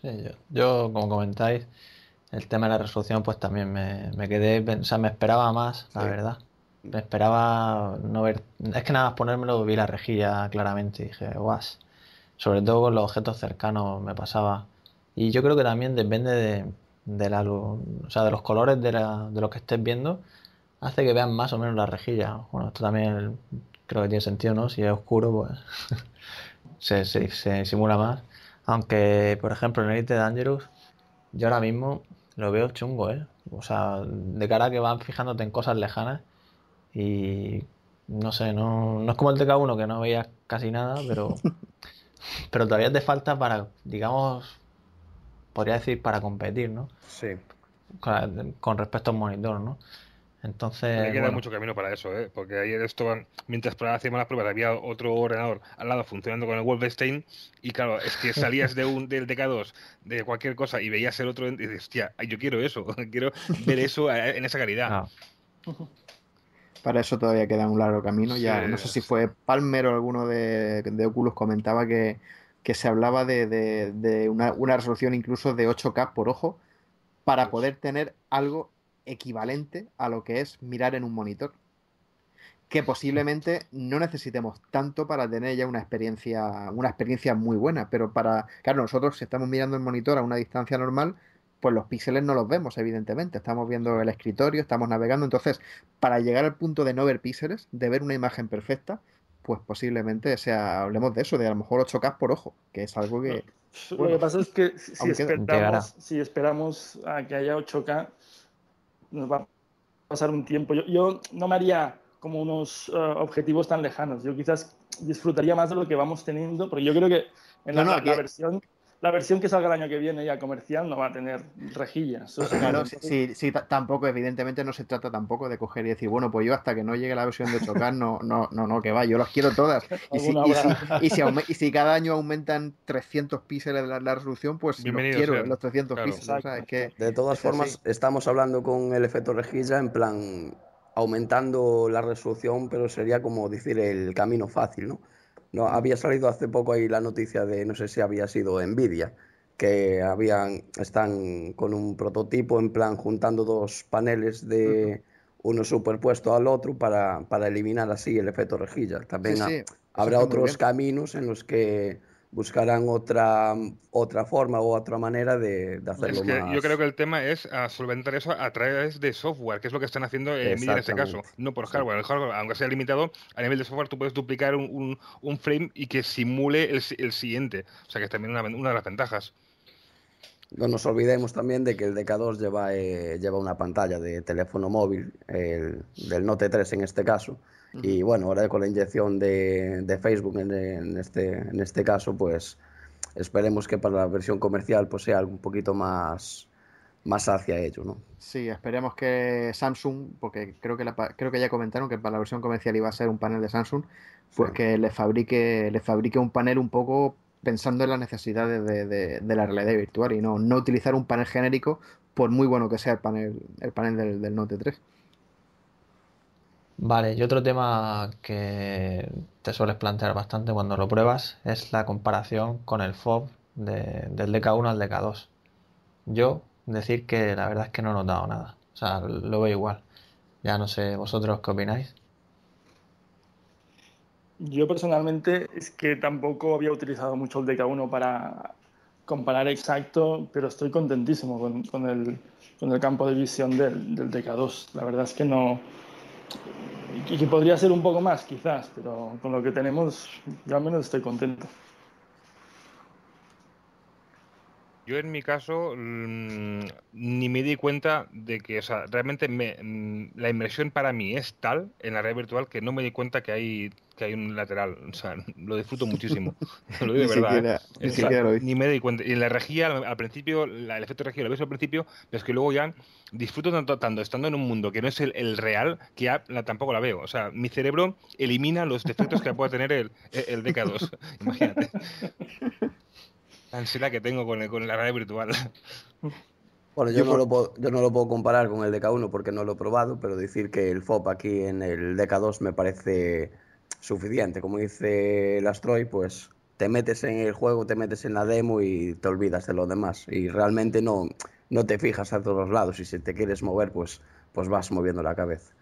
yo, yo, como comentáis, el tema de la resolución, pues también me, quedé, o sea, me esperaba más, la verdad. Me esperaba no ver, es que nada, más ponérmelo, vi la rejilla claramente y dije, guas. Sobre todo con los objetos cercanos me pasaba. Y yo creo que también depende de, la luz, o sea, de los colores de, la, los que estés viendo, hace que vean más o menos la rejilla. Bueno, esto también creo que tiene sentido, ¿no? Si es oscuro, pues se, se, simula más. Aunque, por ejemplo, en Elite Dangerous, yo ahora mismo lo veo chungo, ¿eh? O sea, de cara que van fijándote en cosas lejanas y no sé, no, no es como el TK1 que no veías casi nada, pero, pero todavía te falta para, digamos, podría decir, para competir, ¿no? Sí. Con, con respecto al monitor, ¿no? Entonces. Hay que mucho camino para eso, ¿eh? porque ayer esto, mientras hacíamos las pruebas, había otro ordenador al lado funcionando con el Wolfenstein, y claro, es que salías de un del DK2, de cualquier cosa, y veías el otro, y dices, hostia, yo quiero eso, quiero ver eso eh, en esa calidad. Ah. Para eso todavía queda un largo camino. Ya no sé si fue Palmer o alguno de, Oculus comentaba que, se hablaba de, una, una, resolución incluso de 8K por ojo para pues poder tener algo equivalente a lo que es mirar en un monitor. Que posiblemente no necesitemos tanto para tener ya una experiencia, una experiencia muy buena, pero para, claro, nosotros si estamos mirando el monitor a una distancia normal, pues los píxeles no los vemos, evidentemente. Estamos viendo el escritorio, estamos navegando. Entonces, para llegar al punto de no ver píxeles, de ver una imagen perfecta, pues posiblemente sea, hablemos de eso, de a lo mejor 8K por ojo, que es algo que. lo que pasa es que si, esperamos, si esperamos a que haya 8K, nos va a pasar un tiempo. Yo, no me haría como unos eh, objetivos tan lejanos. Yo quizás disfrutaría más de lo que vamos teniendo, porque yo creo que en la, la, versión la versión que salga el año que viene ya comercial no va a tener rejillas. sí, tampoco, evidentemente no se trata tampoco de coger y decir, bueno, pues yo hasta que no llegue la versión de chocar, no, no, no, no, que va, yo las quiero todas. Y si, cada año aumentan 300 píxeles la, la resolución, pues los quiero, los 300 píxeles. es que, de todas formas, estamos hablando con el efecto rejilla en plan aumentando la resolución, pero sería como decir el camino fácil, ¿no? No, había salido hace poco ahí la noticia de, no sé si había sido Nvidia, que habían, están con un prototipo en plan juntando dos paneles de uno superpuesto al otro para, para, eliminar así el efecto rejilla. También habrá otros caminos en los que buscarán otra, otra forma o otra manera de, hacerlo Yo creo que el tema es solventar eso a través de software, que es lo que están haciendo eh, en este caso, no por hardware. El hardware, aunque sea limitado, a nivel de software tú puedes duplicar un, frame y que simule el, siguiente. O sea que es también una, de las ventajas. No nos olvidemos también de que el DK2 lleva, eh, lleva una pantalla de teléfono móvil, el, del Note 3 en este caso, y bueno, ahora con la inyección de, Facebook en, este, en este caso, pues esperemos que para la versión comercial pues, sea un poquito más, más hacia ello, ¿no? Sí, esperemos que Samsung, porque creo que creo que ya comentaron que para la versión comercial iba a ser un panel de Samsung, pues que le fabrique, le fabrique un panel un poco pensando en las necesidades de, la realidad virtual y no, no utilizar un panel genérico por muy bueno que sea el panel, el panel del Note 3. Vale, y otro tema que te sueles plantear bastante cuando lo pruebas es la comparación con el FOB del DK1 al DK2. Yo decir que la verdad es que no he notado nada, o sea, lo veo igual. Ya no sé vosotros qué opináis. Yo personalmente es que tampoco había utilizado mucho el DK1 para comparar exacto, pero estoy contentísimo con, el, campo de visión del, del DK2. La verdad es que no, y que podría ser un poco más, quizás, pero con lo que tenemos, yo al menos estoy contento. Yo en mi caso mm, ni me di cuenta de que, o sea, realmente mm, la inmersión para mí es tal en la red virtual que no me di cuenta que hay que hay un lateral. O sea, lo disfruto muchísimo. lo digo de verdad. ¿eh? Ni, ni me di cuenta. Y en la regía, al, principio, el efecto regía lo ves al principio, pero es que luego ya disfruto tanto, tanto estando en un mundo que no es el, real que la, tampoco la veo. O sea, mi cerebro elimina los defectos que pueda tener el, el, el DK2. Imagínate la que tengo con, la realidad virtual. Bueno, yo, no lo puedo, comparar con el DK1 porque no lo he probado, pero decir que el FOP aquí en el DK2 me parece suficiente. Como dice el Astroy, pues te metes en el juego, te metes en la demo y te olvidas de lo demás. Y realmente no, no te fijas a todos los lados y si te quieres mover, pues, pues vas moviendo la cabeza.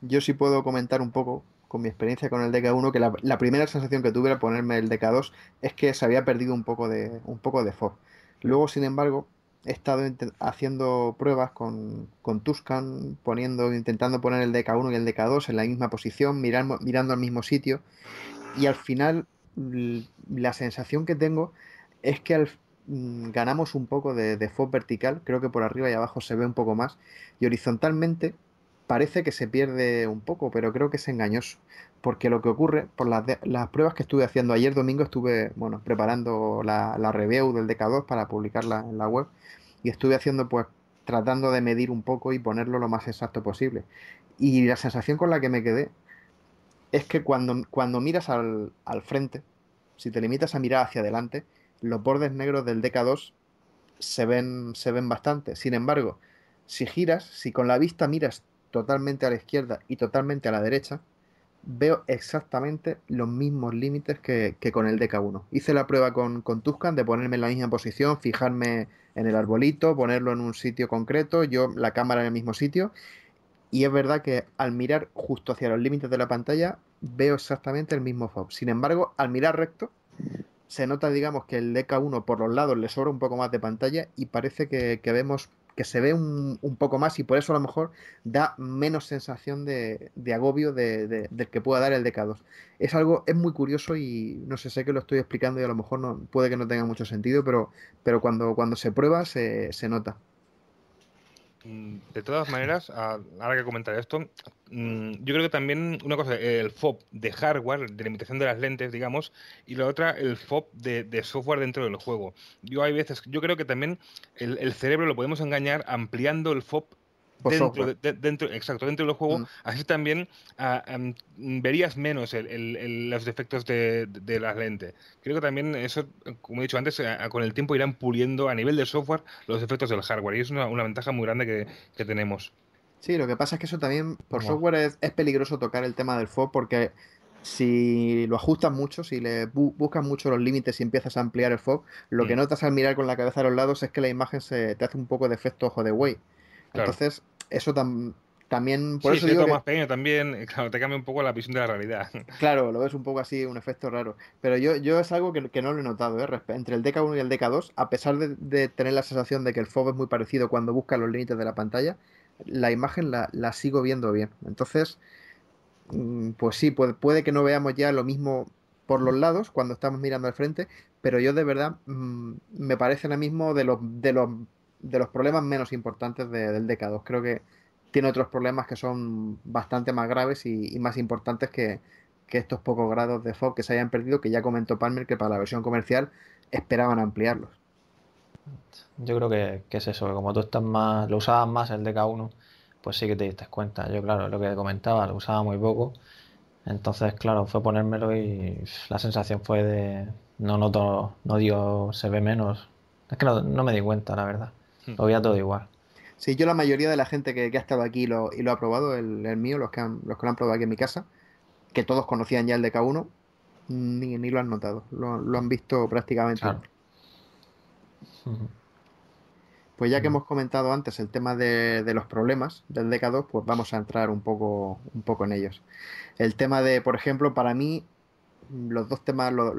Yo sí puedo comentar un poco con mi experiencia con el DK1, que la, primera sensación que tuve al ponerme el DK2 es que se había perdido un poco de, un poco de Luego, sin embargo, he estado haciendo pruebas con, Tuscan, poniendo, intentando poner el DK1 y el DK2 en la misma posición, mirando mirando al mismo sitio, y al final la sensación que tengo es que mm, ganamos un poco de, de vertical, creo que por arriba y abajo se ve un poco más, y horizontalmente parece que se pierde un poco, pero creo que es engañoso. Porque lo que ocurre, por las, pruebas que estuve haciendo ayer domingo, estuve bueno, preparando la, review del DK2 para publicarla en la web y estuve haciendo pues tratando de medir un poco y ponerlo lo más exacto posible. Y la sensación con la que me quedé es que cuando, cuando miras al, al frente, si te limitas a mirar hacia adelante, los bordes negros del DK2 se ven, se ven bastante. Sin embargo, si giras, si con la vista miras totalmente a la izquierda y totalmente a la derecha, veo exactamente los mismos límites que, con el DK1. Hice la prueba con, con Tuscan de ponerme en la misma posición, fijarme en el arbolito, ponerlo en un sitio concreto, yo la cámara en el mismo sitio. Y es verdad que al mirar justo hacia los límites de la pantalla veo exactamente el mismo FOB. Sin embargo, al mirar recto, se nota, digamos, que el DK1 por los lados le sobra un poco más de pantalla y parece que, que vemos que se ve un, poco más y por eso a lo mejor da menos sensación de, agobio de, del que pueda dar el DK2. Es algo, es muy curioso y no sé, sé que lo estoy explicando y a lo mejor no, puede que no tenga mucho sentido, pero, pero cuando, cuando se prueba se, se nota. Mm, de todas maneras, ahora que comentaré esto, mm, yo creo que también una cosa, el FOB de hardware, de limitación de las lentes, digamos, y la otra, el FOB de, software dentro del juego. Yo hay veces, yo creo que también el, el, cerebro lo podemos engañar ampliando el FOB dentro, de, dentro, exacto, dentro del juego, mm. así también ah, verías menos los defectos de, de, las lentes. Creo que también eso, como he dicho antes, ah, ah, con el tiempo irán puliendo a nivel de software los defectos del hardware y es una, ventaja muy grande que, tenemos. Sí, lo que pasa es que eso también, por software, es, peligroso tocar el tema del FOB porque si lo ajustas mucho, si le buscas mucho los límites y empiezas a ampliar el FOB, lo mm. que notas al mirar con la cabeza a los lados es que la imagen se te hace un poco de efecto ojo de güey. Entonces, eso también. Por eso digo más pequeño también, claro, te cambia un poco la visión de la realidad. Claro, lo ves un poco así, un efecto raro. Pero yo, yo es algo que, no lo he notado, ¿eh? Entre el DK1 y el DK2, a pesar de, tener la sensación de que el FOB es muy parecido cuando busca los límites de la pantalla, la imagen la, sigo viendo bien. Entonces, mm, pues sí, puede, que no veamos ya lo mismo por los lados cuando estamos mirando al frente, pero yo de verdad mm, me parece ahora mismo de los, de los de los problemas menos importantes del DK2. Creo que tiene otros problemas que son bastante más graves y, más importantes que, estos pocos grados de fog que se hayan perdido, que ya comentó Palmer que para la versión comercial esperaban ampliarlos. Yo creo que, es eso, como tú estás más, lo usabas más el DK1, pues sí que te diste cuenta. Yo, claro, lo que comentaba, lo usaba muy poco. Entonces, claro, fue ponérmelo y la sensación fue de no noto, no dio, se ve menos. Es que no me di cuenta, la verdad. Lo todo igual. Sí, yo la mayoría de la gente que, ha estado aquí y lo ha probado, el, mío, los que, los que lo han probado aquí en mi casa, que todos conocían ya el de 1 ni, lo han notado, lo, lo han visto prácticamente. Pues ya que hemos comentado antes el tema de, los problemas del DK2, pues vamos a entrar un poco, un poco en ellos. El tema de, por ejemplo, para mí, los dos temas, los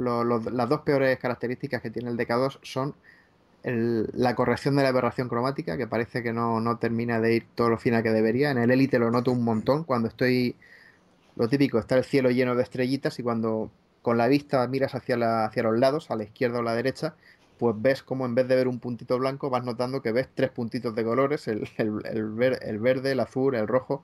las dos peores características que tiene el DK2 son la corrección de la aberración cromática, que parece que no, no termina de ir todo lo fina que debería. En el Elite lo noto un montón. Cuando estoy, lo típico, está el cielo lleno de estrellitas y cuando con la vista miras hacia, la, hacia los lados, a la izquierda o a la derecha, pues ves como en vez de ver un puntito blanco, vas notando que ves tres puntitos de colores, el, el, verde, el azul, el rojo,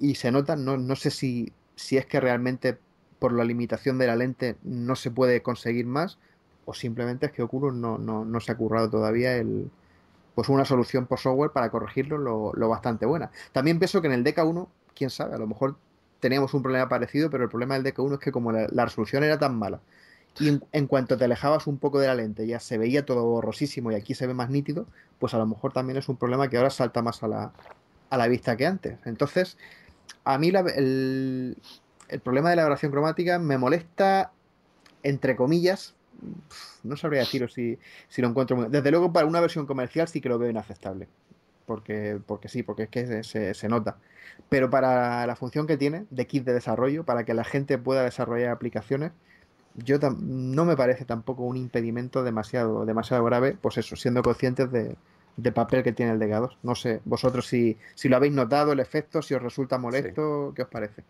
y se notan, no, no sé si, si es que realmente por la limitación de la lente no se puede conseguir más, o simplemente es que Oculus no, no, se ha currado todavía el, pues una solución por software para corregirlo lo, bastante buena. También pienso que en el DK1, quién sabe, a lo mejor teníamos un problema parecido, pero el problema del DK1 es que como la, resolución era tan mala y en, cuanto te alejabas un poco de la lente ya se veía todo borrosísimo y aquí se ve más nítido, pues a lo mejor también es un problema que ahora salta más a la, a la vista que antes. Entonces, a mí la, el, el problema de la aberración cromática me molesta, entre comillas, no sabría deciros si, si lo encuentro Desde luego para una versión comercial sí que lo veo inaceptable. Porque, porque sí, porque es que se, se, nota. Pero para la función que tiene de kit de desarrollo, para que la gente pueda desarrollar aplicaciones, yo no me parece tampoco un impedimento demasiado, demasiado grave, pues eso, siendo conscientes de, papel que tiene el legado, No sé, vosotros si, si, lo habéis notado, el efecto, si os resulta molesto, ¿qué os parece?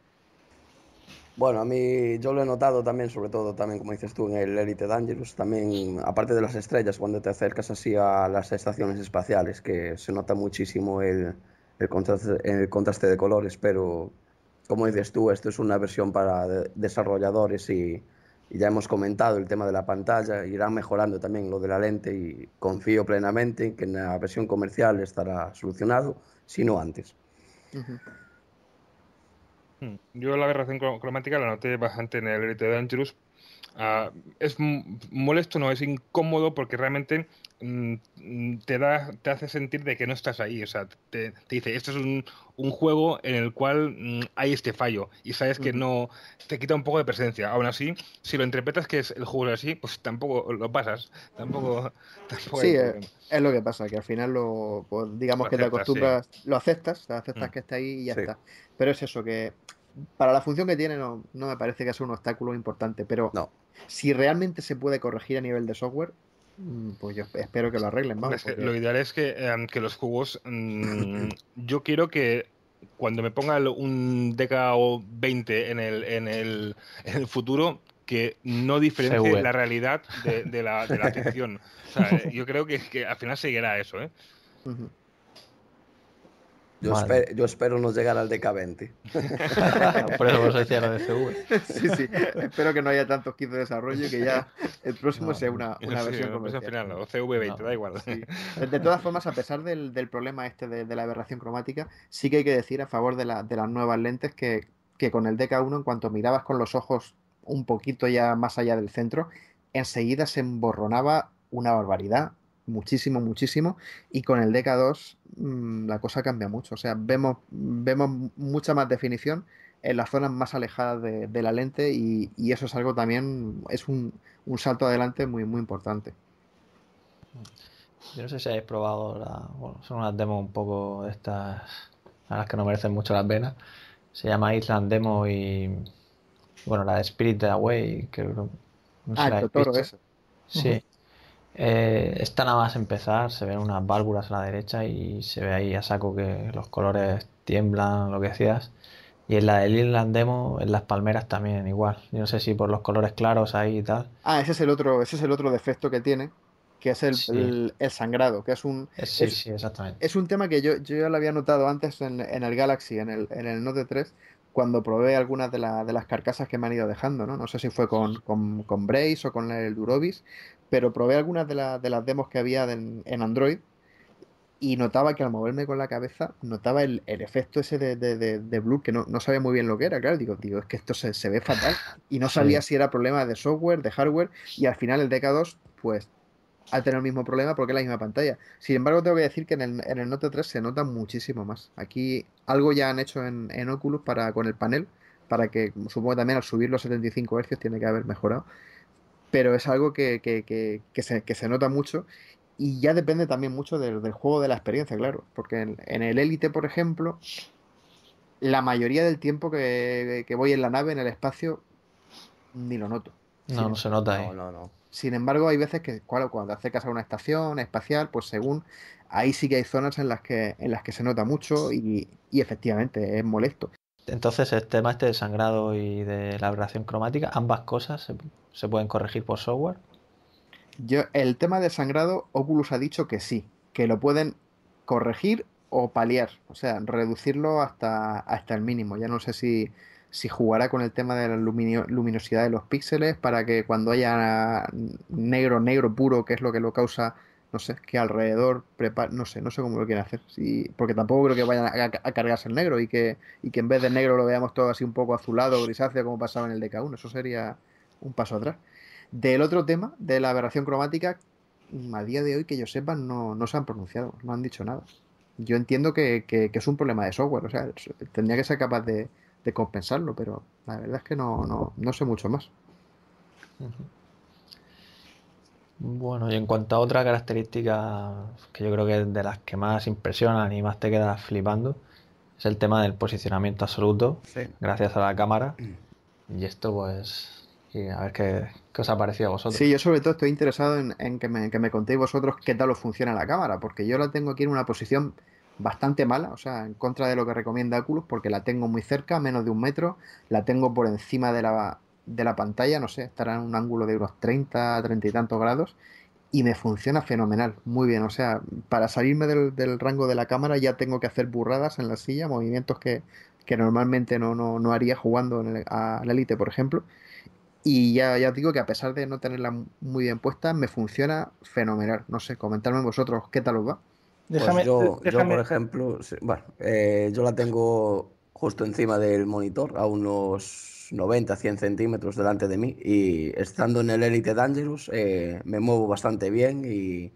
Bueno, a mí yo lo he notado también, sobre todo también, como dices tú, en el Elite Dangerous, también, aparte de las estrellas, cuando te acercas así a las estaciones espaciales, que se nota muchísimo el, el, contraste, de colores, pero como dices tú, esto es una versión para desarrolladores y, ya hemos comentado el tema de la pantalla, irán mejorando también lo de la lente y confío plenamente en que en la versión comercial estará solucionado, si no antes. Yo la aberración cromática la noté bastante en el Elite de Dangerous, Ah, es molesto, no, es incómodo porque realmente mm, mm, te, da, te hace sentir de que no estás ahí. O sea, te, dice, esto es un, juego en el cual mm, hay este fallo y sabes que no te quita un poco de presencia. Aún así, si lo interpretas que es el juego así, pues tampoco lo pasas. Tampoco, sí, eh, es, lo que pasa, que al final lo, pues, digamos que te acostumbras, lo aceptas, aceptas que está ahí y ya está. Pero es eso, que para la función que tiene no, me parece que sea un obstáculo importante, pero si realmente se puede corregir a nivel de software, mm, pues yo espero que lo arreglen. Vamos, Lo ideal es que, eh, los juegos, mm, yo quiero que cuando me ponga un DK 20 en el, en el, futuro, que no diferencie la realidad de, la, de ficción. yo creo que, al final seguirá eso. ¿eh? Yo, espero no llegar al DK20. Por eso vos decía de CV. Sí, sí. espero que no haya tantos kits de desarrollo y que ya el próximo sea una, una versión comercial. Final, o CV20, da igual. De todas formas, a pesar del, problema este de, la aberración cromática, sí que hay que decir a favor de, las nuevas lentes que, que con el DK1, en cuanto mirabas con los ojos un poquito ya más allá del centro, enseguida se emborronaba una barbaridad, muchísimo, muchísimo, y con el DK2 Mm, la cosa cambia mucho. O sea, vemos, vemos mucha más definición en las zonas más alejadas de, la lente y, eso es algo también, es un, salto adelante muy, muy importante. Yo no sé si habéis probado, la, bueno, son unas demos un poco de estas, a las que no merecen mucho la pena. Se llama Island Demo y, bueno, la de Spirit Away, que no, sé, ah, el Totoro Sí. Eh, Están esta nada más empezar, se ven unas válvulas a la derecha y se ve ahí a saco que los colores tiemblan, lo que decías. Y en la del Inland Demo, en las palmeras también igual. Yo no sé si por los colores claros ahí y tal. Ah, ese es el otro, ese es el otro defecto que tiene, que es el, el, sangrado, que es un... Eh, es, exactamente. Es un tema que yo, yo ya lo había notado antes en, el Galaxy, en el, en el Note 3, cuando probé algunas de, de, las carcasas que me han ido dejando, ¿no? No sé si fue con, con, con Brace o con el Durovis, pero probé algunas de, de las demos que había en Android y notaba que al moverme con la cabeza, notaba el, efecto ese de, de que no, no, sabía muy bien lo que era, claro, digo, digo, es que esto se, ve fatal y no sabía si era problema de software, de hardware y al final el DK2 pues ha tener el mismo problema porque es la misma pantalla. Sin embargo, tengo que decir que en el, Note 3 se nota muchísimo más. Aquí algo ya han hecho en, en Oculus para, con el panel, para que supongo que también al subir los 75 Hz tiene que haber mejorado pero es algo que, que, se, nota mucho y ya depende también mucho del, juego, de la experiencia, claro, porque en, el Elite, por ejemplo, la mayoría del tiempo que, voy en la nave, en el espacio, ni lo noto. No, no se nota. ¿eh? No, no, Sin embargo, hay veces que, claro, cuando acercas a una estación espacial, pues según, ahí sí que hay zonas en las que, en las que se nota mucho y efectivamente es molesto. Entonces, el tema este de sangrado y de la aberración cromática, ambas cosas se, pueden corregir por software. Yo, el tema de sangrado, Oculus ha dicho que sí, que lo pueden corregir o paliar, o sea, reducirlo hasta, hasta el mínimo. Ya no sé si, jugará con el tema de la luminosidad de los píxeles para que cuando haya negro, negro puro, que es lo que lo causa no sé, que alrededor no sé, no sé cómo lo quieren hacer, porque tampoco creo que vayan a, cargarse el negro y que, y que en vez de negro lo veamos todo así un poco azulado, grisáceo, como pasaba en el DK1, eso sería un paso atrás. Del otro tema, de la aberración cromática, mm, a día de hoy que yo sepa no, se han pronunciado, no han dicho nada. Yo entiendo que, que, es un problema de software, o sea, tendría que ser capaz de, compensarlo, pero la verdad es que no, no, sé mucho más. Bueno, y en cuanto a otra característica que yo creo que es de las que más impresionan y más te quedas flipando, es el tema del posicionamiento absoluto, gracias a la cámara. Mm. Y esto, pues, a ver qué, os ha parecido a vosotros. Sí, yo sobre todo estoy interesado en, que me, que me, contéis vosotros qué tal os funciona la cámara, porque yo la tengo aquí en una posición bastante mala, o sea, en contra de lo que recomienda Oculus, porque la tengo muy cerca, menos de un metro, la tengo por encima de la, de la pantalla, no sé, estará en un ángulo de unos 30, 30 y tantos grados y me funciona fenomenal, muy bien. O sea, para salirme del, rango de la cámara ya tengo que hacer burradas en la silla, movimientos que, normalmente no, haría jugando en a la Elite, por ejemplo. Y ya, ya digo que a pesar de no tenerla muy bien puesta, me funciona fenomenal. No sé, comentarme vosotros qué tal os va. Pues déjame, yo, por ejemplo, bueno, eh, yo la tengo justo encima del monitor, a unos 90, 100 centímetros delante de mí y estando en el Elite Dangerous eh, me muevo bastante bien y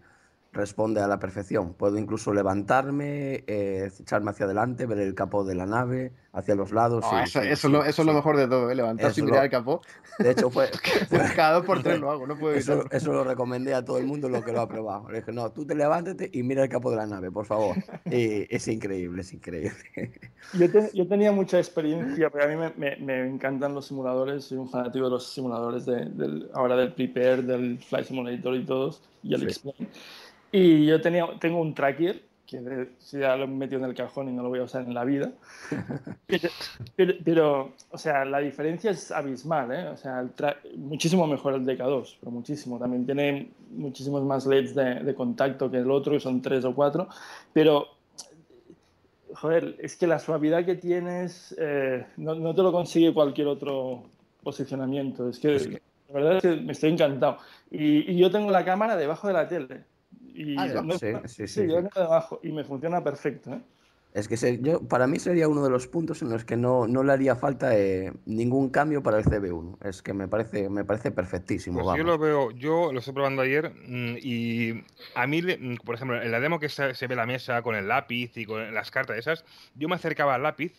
responde a la perfección. Puedo incluso levantarme, eh, echarme hacia adelante, ver el capó de la nave, hacia los lados. eso, es lo mejor de todo, Levantar ¿eh? levantarse y mirar el capó. De hecho, pues fue. Cada dos por tres lo hago, no puedo eso, lo recomendé a todo el mundo lo que lo ha probado. Le dije, no, tú te levántate y mira el capó de la nave, por favor. es increíble, es increíble. Yo, tenía mucha experiencia, pero a mí me, encantan los simuladores, soy un fanático de los simuladores de, del, ahora del Prepare, del Flight Simulator y todos, y el Explain. Y yo tenía, tengo un tracker, que ya lo he metido en el cajón y no lo voy a usar en la vida. Pero, o sea, la diferencia es abismal, ¿eh? O sea, muchísimo mejor el DK2, pero muchísimo. También tiene muchísimos más LEDs de, contacto que el otro, que son tres o cuatro. Pero joder, es que la suavidad que tienes eh, no, te lo consigue cualquier otro posicionamiento. Es que, la verdad es que me estoy encantado. y yo tengo la cámara debajo de la tele y no, y me funciona perfecto. ¿eh? Es que yo, para mí sería uno de los puntos en los que no, no le haría falta eh, ningún cambio para el CB1. Es que me parece, me parece perfectísimo. Pues yo lo veo, yo lo estoy probando ayer mm, y a mí, mm, por ejemplo, en la demo que se, ve la mesa con el lápiz y con las cartas esas, yo me acercaba al lápiz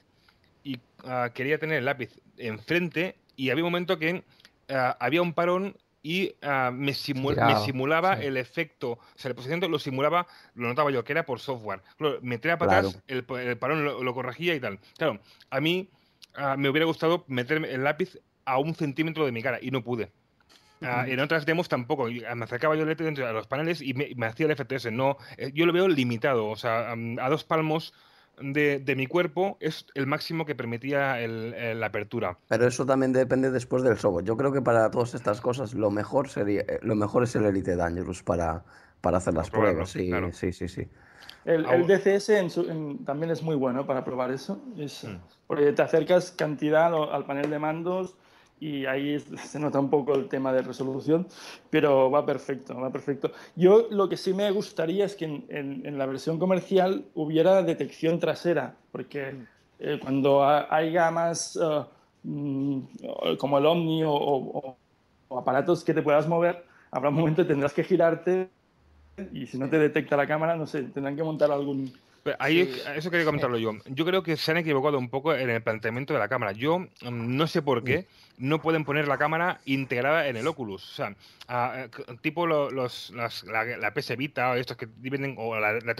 y ah, quería tener el lápiz enfrente y había un momento que ah, había un parón y ah, me, simulaba el efecto, o sea, el posicionamiento lo simulaba, lo notaba yo, que era por software. Metía para el, el parón lo, corregía y tal. Claro, a mí ah, me hubiera gustado meterme el lápiz a un centímetro de mi cara y no pude. Ah, en otras demos tampoco. Me acercaba yo dentro a los paneles y me, me hacía el FTS. No, eh, yo lo veo limitado. O sea, a dos palmos de, de, mi cuerpo es el máximo que permitía el, la apertura. Pero eso también depende después del sobo. Yo creo que para todas estas cosas lo mejor sería eh, lo mejor es el Elite Dangerous para, para hacer las pruebas. Sí, sí, sí, El, el DCS también es muy bueno para probar eso. Es, mm. Porque te acercas cantidad al panel de mandos y ahí se nota un poco el tema de resolución, pero va perfecto, va perfecto. Yo lo que sí me gustaría es que en, la versión comercial hubiera detección trasera, porque mm. eh, cuando hay gamas eh, mm, como el Omni o, aparatos que te puedas mover, habrá un momento que tendrás que girarte y si no te detecta la cámara, no sé, tendrán que montar algún, eso quería comentarlo yo. Yo creo que se han equivocado un poco en el planteamiento de la cámara. Yo mm, no sé por qué mm. no pueden poner la cámara integrada en el Oculus. O sea, ah, ah, tipo la, PS Vita o estos que vienen, la,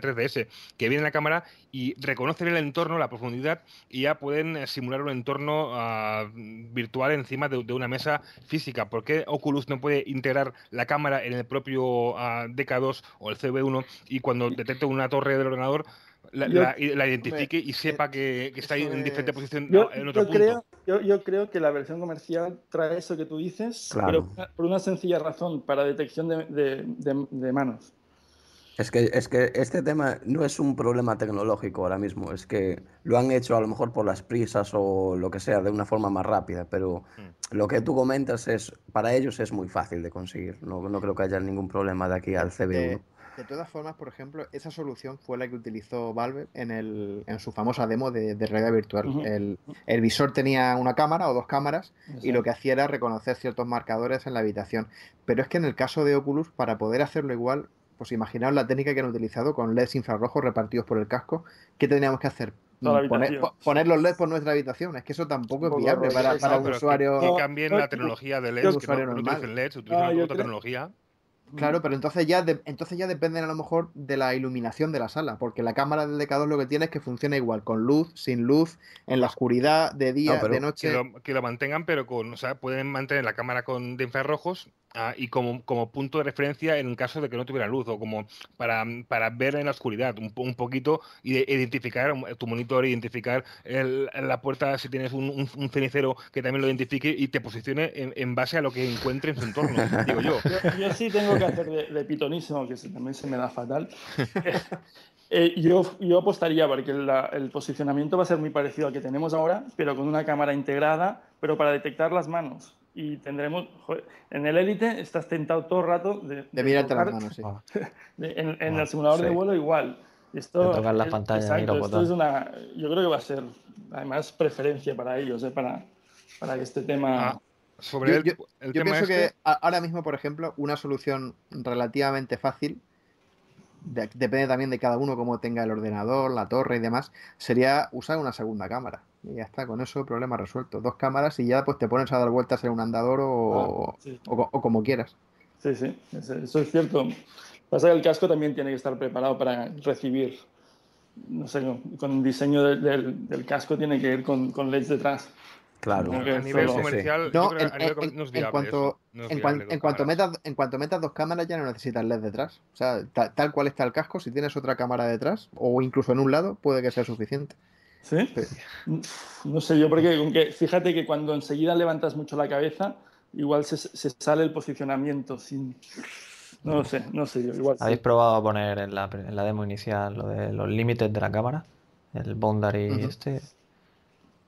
3, ds que viene la cámara y reconocen el entorno, la profundidad, y ya pueden eh, simular un entorno ah, virtual encima de, una mesa física. ¿Por qué Oculus no puede integrar la cámara en el propio DK2 o el CB1 y cuando detecte una torre del ordenador la, identifique y sepa eh, que, está en diferente posición yo, en otro yo Creo, yo, creo que la versión comercial trae eso que tú dices, pero por una sencilla razón, para detección de, manos. Es que, es que este tema no es un problema tecnológico ahora mismo, es que lo han hecho a lo mejor por las prisas o lo que sea, de una forma más rápida, pero mm. lo que tú comentas es, para ellos es muy fácil de conseguir, no, no creo que haya ningún problema de aquí al CBU de todas formas, por ejemplo, esa solución fue la que utilizó Valve en, el, en su famosa demo de, realidad virtual. el, visor tenía una cámara o dos cámaras y lo que hacía era reconocer ciertos marcadores en la habitación. Pero es que en el caso de Oculus, para poder hacerlo igual, pues imaginaos la técnica que han utilizado con LEDs infrarrojos repartidos por el casco. ¿Qué teníamos que hacer? Mm, poner, los LEDs por nuestra habitación. Es que eso tampoco es viable para, usuario. Que, cambien la tecnología de LEDs, que no, e ah, otra tecnología. Claro, pero entonces ya, entonces ya dependen a lo mejor de la iluminación de la sala, porque la cámara del decador lo que tiene es que funciona igual, con luz, sin luz, en la oscuridad, de día, de noche. Que lo, mantengan, pero pueden mantener la cámara con, de infrarrojos Ah, y como, como, punto de referencia en caso de que no tuviera luz o como para, para ver en la oscuridad un, un poquito y identificar um, tu monitor, identificar la puerta si tienes un, un, cenicero que también lo identifique y te posicione en, base a lo que encuentre en su entorno, digo yo. yo. sí tengo que hacer de, de pitonismo, que también se me da fatal. Eh, eh, yo, yo, apostaría porque el posicionamiento va a ser muy parecido al que tenemos ahora, pero con una cámara integrada, pero para detectar las manos y tendremos. en el élite estás tentado todo el rato de. De, mirarte las manos, sí. Ah. en, ah, el simulador de vuelo, igual. Esto, tocar las pantalla exacto, esto es una, Yo creo que va a ser, además, preferencia para ellos, eh, para, para que este tema. Ah, sobre el, yo pienso este que ahora mismo, por ejemplo, una solución relativamente fácil depende también de cada uno cómo tenga el ordenador, la torre y demás, sería usar una segunda cámara. Y ya está, con eso problema resuelto. Dos cámaras y ya pues te pones a dar vueltas en un andador o, ah, como quieras. Sí, sí, eso es cierto. Pasa que el casco también tiene que estar preparado para recibir. No sé, con el diseño del, casco tiene que ir con, con LEDs detrás Claro. A nivel comercial, no En cuanto metas dos cámaras ya no necesitas LED detrás. O sea, tal cual está el casco, si tienes otra cámara detrás o incluso en un lado, puede que sea suficiente. ¿Sí? Mm, no sé yo, porque fíjate que cuando enseguida levantas mucho la cabeza, igual se, sale el posicionamiento sin... No sé, no sé yo. ¿Habéis probado a poner en la, demo inicial lo de los límites de la cámara? El boundary este.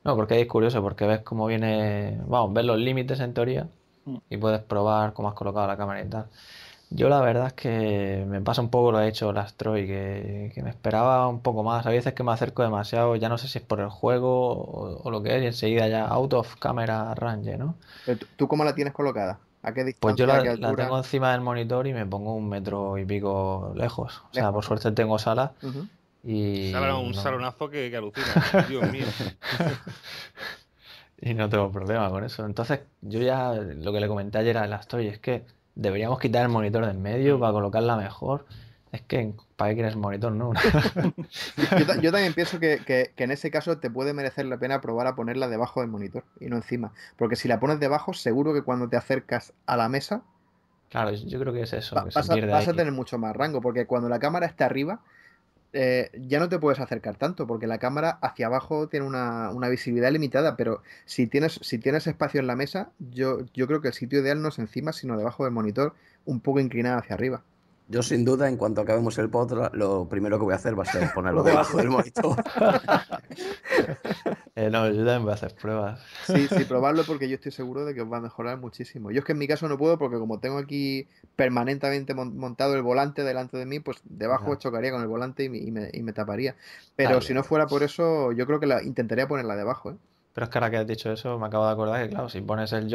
No, porque es curioso, porque ves cómo viene, vamos, ves los límites en teoría mm. y puedes probar cómo has colocado la cámara y tal. Yo la verdad es que me pasa un poco lo ha hecho el Astro que, me esperaba un poco más. A veces que me acerco demasiado, ya no sé si es por el juego o, lo que es, y enseguida ya out of camera range, ¿no? ¿Tú cómo la tienes colocada? ¿A qué distancia, pues yo la, tengo encima del monitor y me pongo un metro y pico lejos. O sea, por suerte tengo sala y un no... que, alucina, y no tengo problema con eso. Entonces, yo ya lo que le comenté ayer a la es que deberíamos quitar el monitor del medio mm. para colocarla mejor. Es que, ¿para qué quieres monitor? No. yo, también pienso que, en ese caso te puede merecer la pena probar a ponerla debajo del monitor y no encima. Porque si la pones debajo, seguro que cuando te acercas a la mesa. Claro, yo creo que es eso. vas, a tener mucho más rango, porque cuando la cámara está arriba, eh, ya no te puedes acercar tanto, porque la cámara hacia abajo tiene una, visibilidad limitada, pero si tienes, si tienes espacio en la mesa, yo, yo creo que el sitio ideal no es encima, sino debajo del monitor, un poco inclinada hacia arriba. Yo sin duda, en cuanto acabemos el potro, lo primero que voy a hacer va a ser ponerlo debajo del monitor. Eh, no, yo voy a hacer pruebas. Sí, sí, probarlo porque yo estoy seguro de que os va a mejorar muchísimo. Yo es que en mi caso no puedo porque como tengo aquí permanentemente montado el volante delante de mí, pues debajo chocaría con el volante y, me, taparía. Pero si no fuera por eso, yo creo que la, intentaría ponerla debajo. ¿eh? Pero es que ahora que has dicho eso, me acabo de acordar que, claro, si pones el y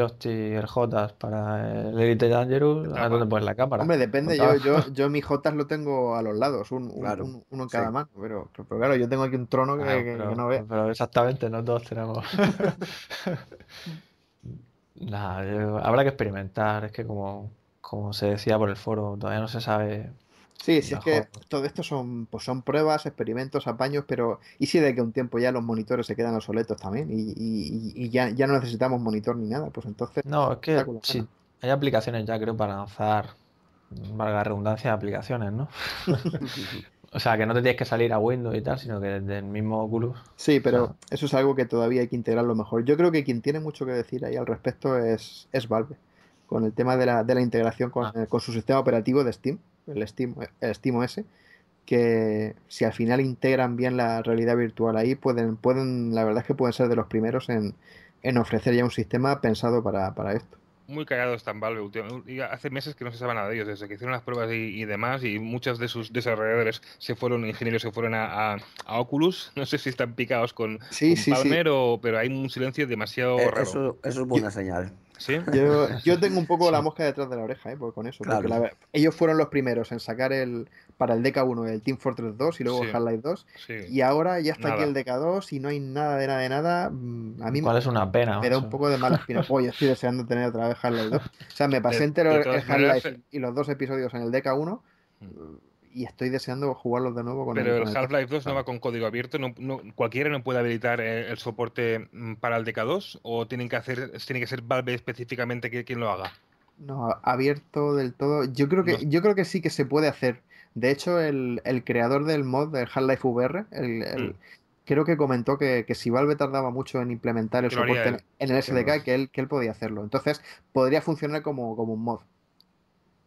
el Jotas para el Elite Dangerous, ¿a dónde pones la cámara? Hombre, depende. Yo, yo, yo mis Jotas lo tengo a los lados, uno en cada mano. Pero, claro, yo tengo aquí un trono que, no ve. Pero exactamente, no todos tenemos. habrá que experimentar. Es que, como, como se decía por el foro, todavía no se sabe Sí, sí, es que todo esto son, pues son pruebas, experimentos, apaños, pero y si de que un tiempo ya los monitores se quedan obsoletos también y, ya, ya, no necesitamos monitor ni nada, pues entonces... No, es que sí, hay aplicaciones ya creo para lanzar, valga la redundancia, de aplicaciones, ¿no? o sea, que no te tienes que salir a Windows y tal, sino que desde el mismo Oculus... Sí, pero eso es algo que todavía hay que integrarlo mejor. Yo creo que quien tiene mucho que decir ahí al respecto es, es Valve, con el tema de la, de la integración con ah. su sistema operativo de Steam el estimo el que si al final integran bien la realidad virtual ahí, pueden, pueden la verdad es que pueden ser de los primeros en, en ofrecer ya un sistema pensado para, esto. Muy cagados están Valve Hace meses que no se sabe nada de ellos, desde que hicieron las pruebas y, demás, y muchos de sus desarrolladores se fueron, ingenieros se fueron a, Oculus. No sé si están picados con, sí, Palmer, pero hay un silencio demasiado eh, raro. Eso, es buena señal. Yo, tengo un poco la mosca detrás de la oreja, ¿eh? con eso. ellos fueron los primeros en sacar el para el DK1 el Team Fortress 2 y luego sí. Half-Life 2. Y ahora ya está aquí el DK2 y no hay nada de nada de nada. Mm, a mí me, es una pena, da un poco de mala espina. Oye, estoy deseando tener otra vez Half-Life 2. O sea, me pasé entero el Half-Life y los dos episodios en el DK1 y estoy deseando jugarlos de nuevo con Pero el, Half-Life 2 no va con código abierto, no, no, cualquiera no puede habilitar eh, el, soporte mm, para el DK2 o tienen que hacer tiene que ser Valve específicamente quien lo haga. No, abierto del todo. Yo creo que yo creo que sí que se puede hacer. De hecho, el, creador del mod del Half-Life VR, mm. creo que comentó que, si Valve tardaba mucho en implementar el soporte en, el SDK, que, él, que él podía hacerlo. Entonces, podría funcionar como, un mod.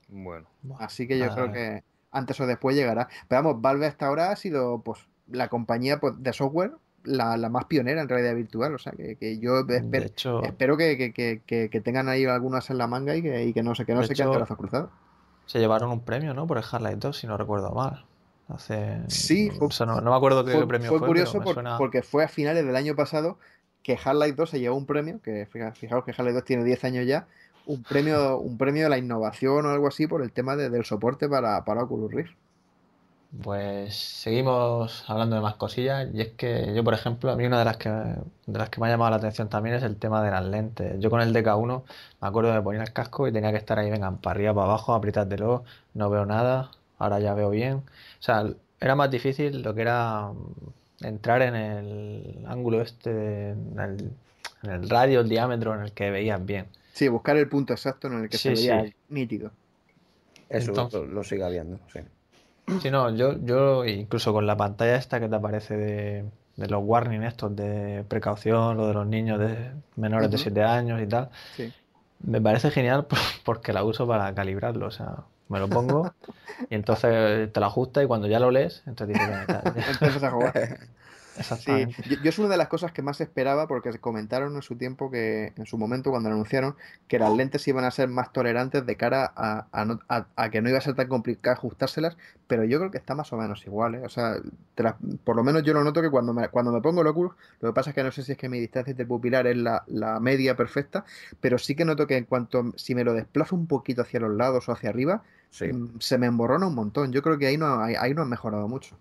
Bueno. Así que yo creo ah. que antes o después llegará. Pero vamos, Valve hasta ahora ha sido pues la compañía pues, de software la, más pionera en realidad virtual. O sea, que, yo espero que, tengan ahí algunas en la manga y que, no, sé, que no se queden brazos cruzados. Se llevaron un premio, ¿no? Por el Half-Life 2, si no recuerdo mal. Hace... Sí, no, me acuerdo qué premio fue. Fue curioso porque fue a finales del año pasado que Half-Life 2 se llevó un premio, que fijaos que Half-Life 2 tiene 10 años ya, un premio, un premio de la innovación o algo así por el tema del soporte para, para Oculus Rift. Pues seguimos hablando de más cosillas y es que yo, por ejemplo, a mí una de las que, de las que me ha llamado la atención también es el tema de las lentes. Yo con el DK1 me acuerdo de poner el casco y tenía que estar ahí, venga para arriba, para abajo, apretártelo no veo nada, ahora ya veo bien. O sea, era más difícil lo que era mm, entrar en el ángulo este, en el, en el radio, el diámetro en el que veías bien. Sí, buscar el punto exacto en el que se veía sí. nítido. Eso lo, lo siga habiendo, sí. no, yo, yo incluso con la pantalla esta que te aparece de, los warnings estos de precaución, lo de los niños de menores de 7 años y tal, me parece genial porque la uso para calibrarlo, o sea, me lo pongo y entonces te lo ajusta y cuando ya lo lees, entonces ya, a jugar. Sí, yo, es una de las cosas que más esperaba porque comentaron en su tiempo que, en su momento cuando lo anunciaron, que las lentes iban a ser más tolerantes de cara a, que no iba a ser tan complicado ajustárselas, pero yo creo que está más o menos igual, ¿eh? O sea, por lo menos yo lo noto que cuando me, cuando me pongo el lo que pasa es que no sé si es que mi distancia interpupilar es la, media perfecta, pero sí que noto que en cuanto, si me lo desplazo un poquito hacia los lados o hacia arriba, mm, se me emborrona un montón. Yo creo que ahí no, ahí no han mejorado mucho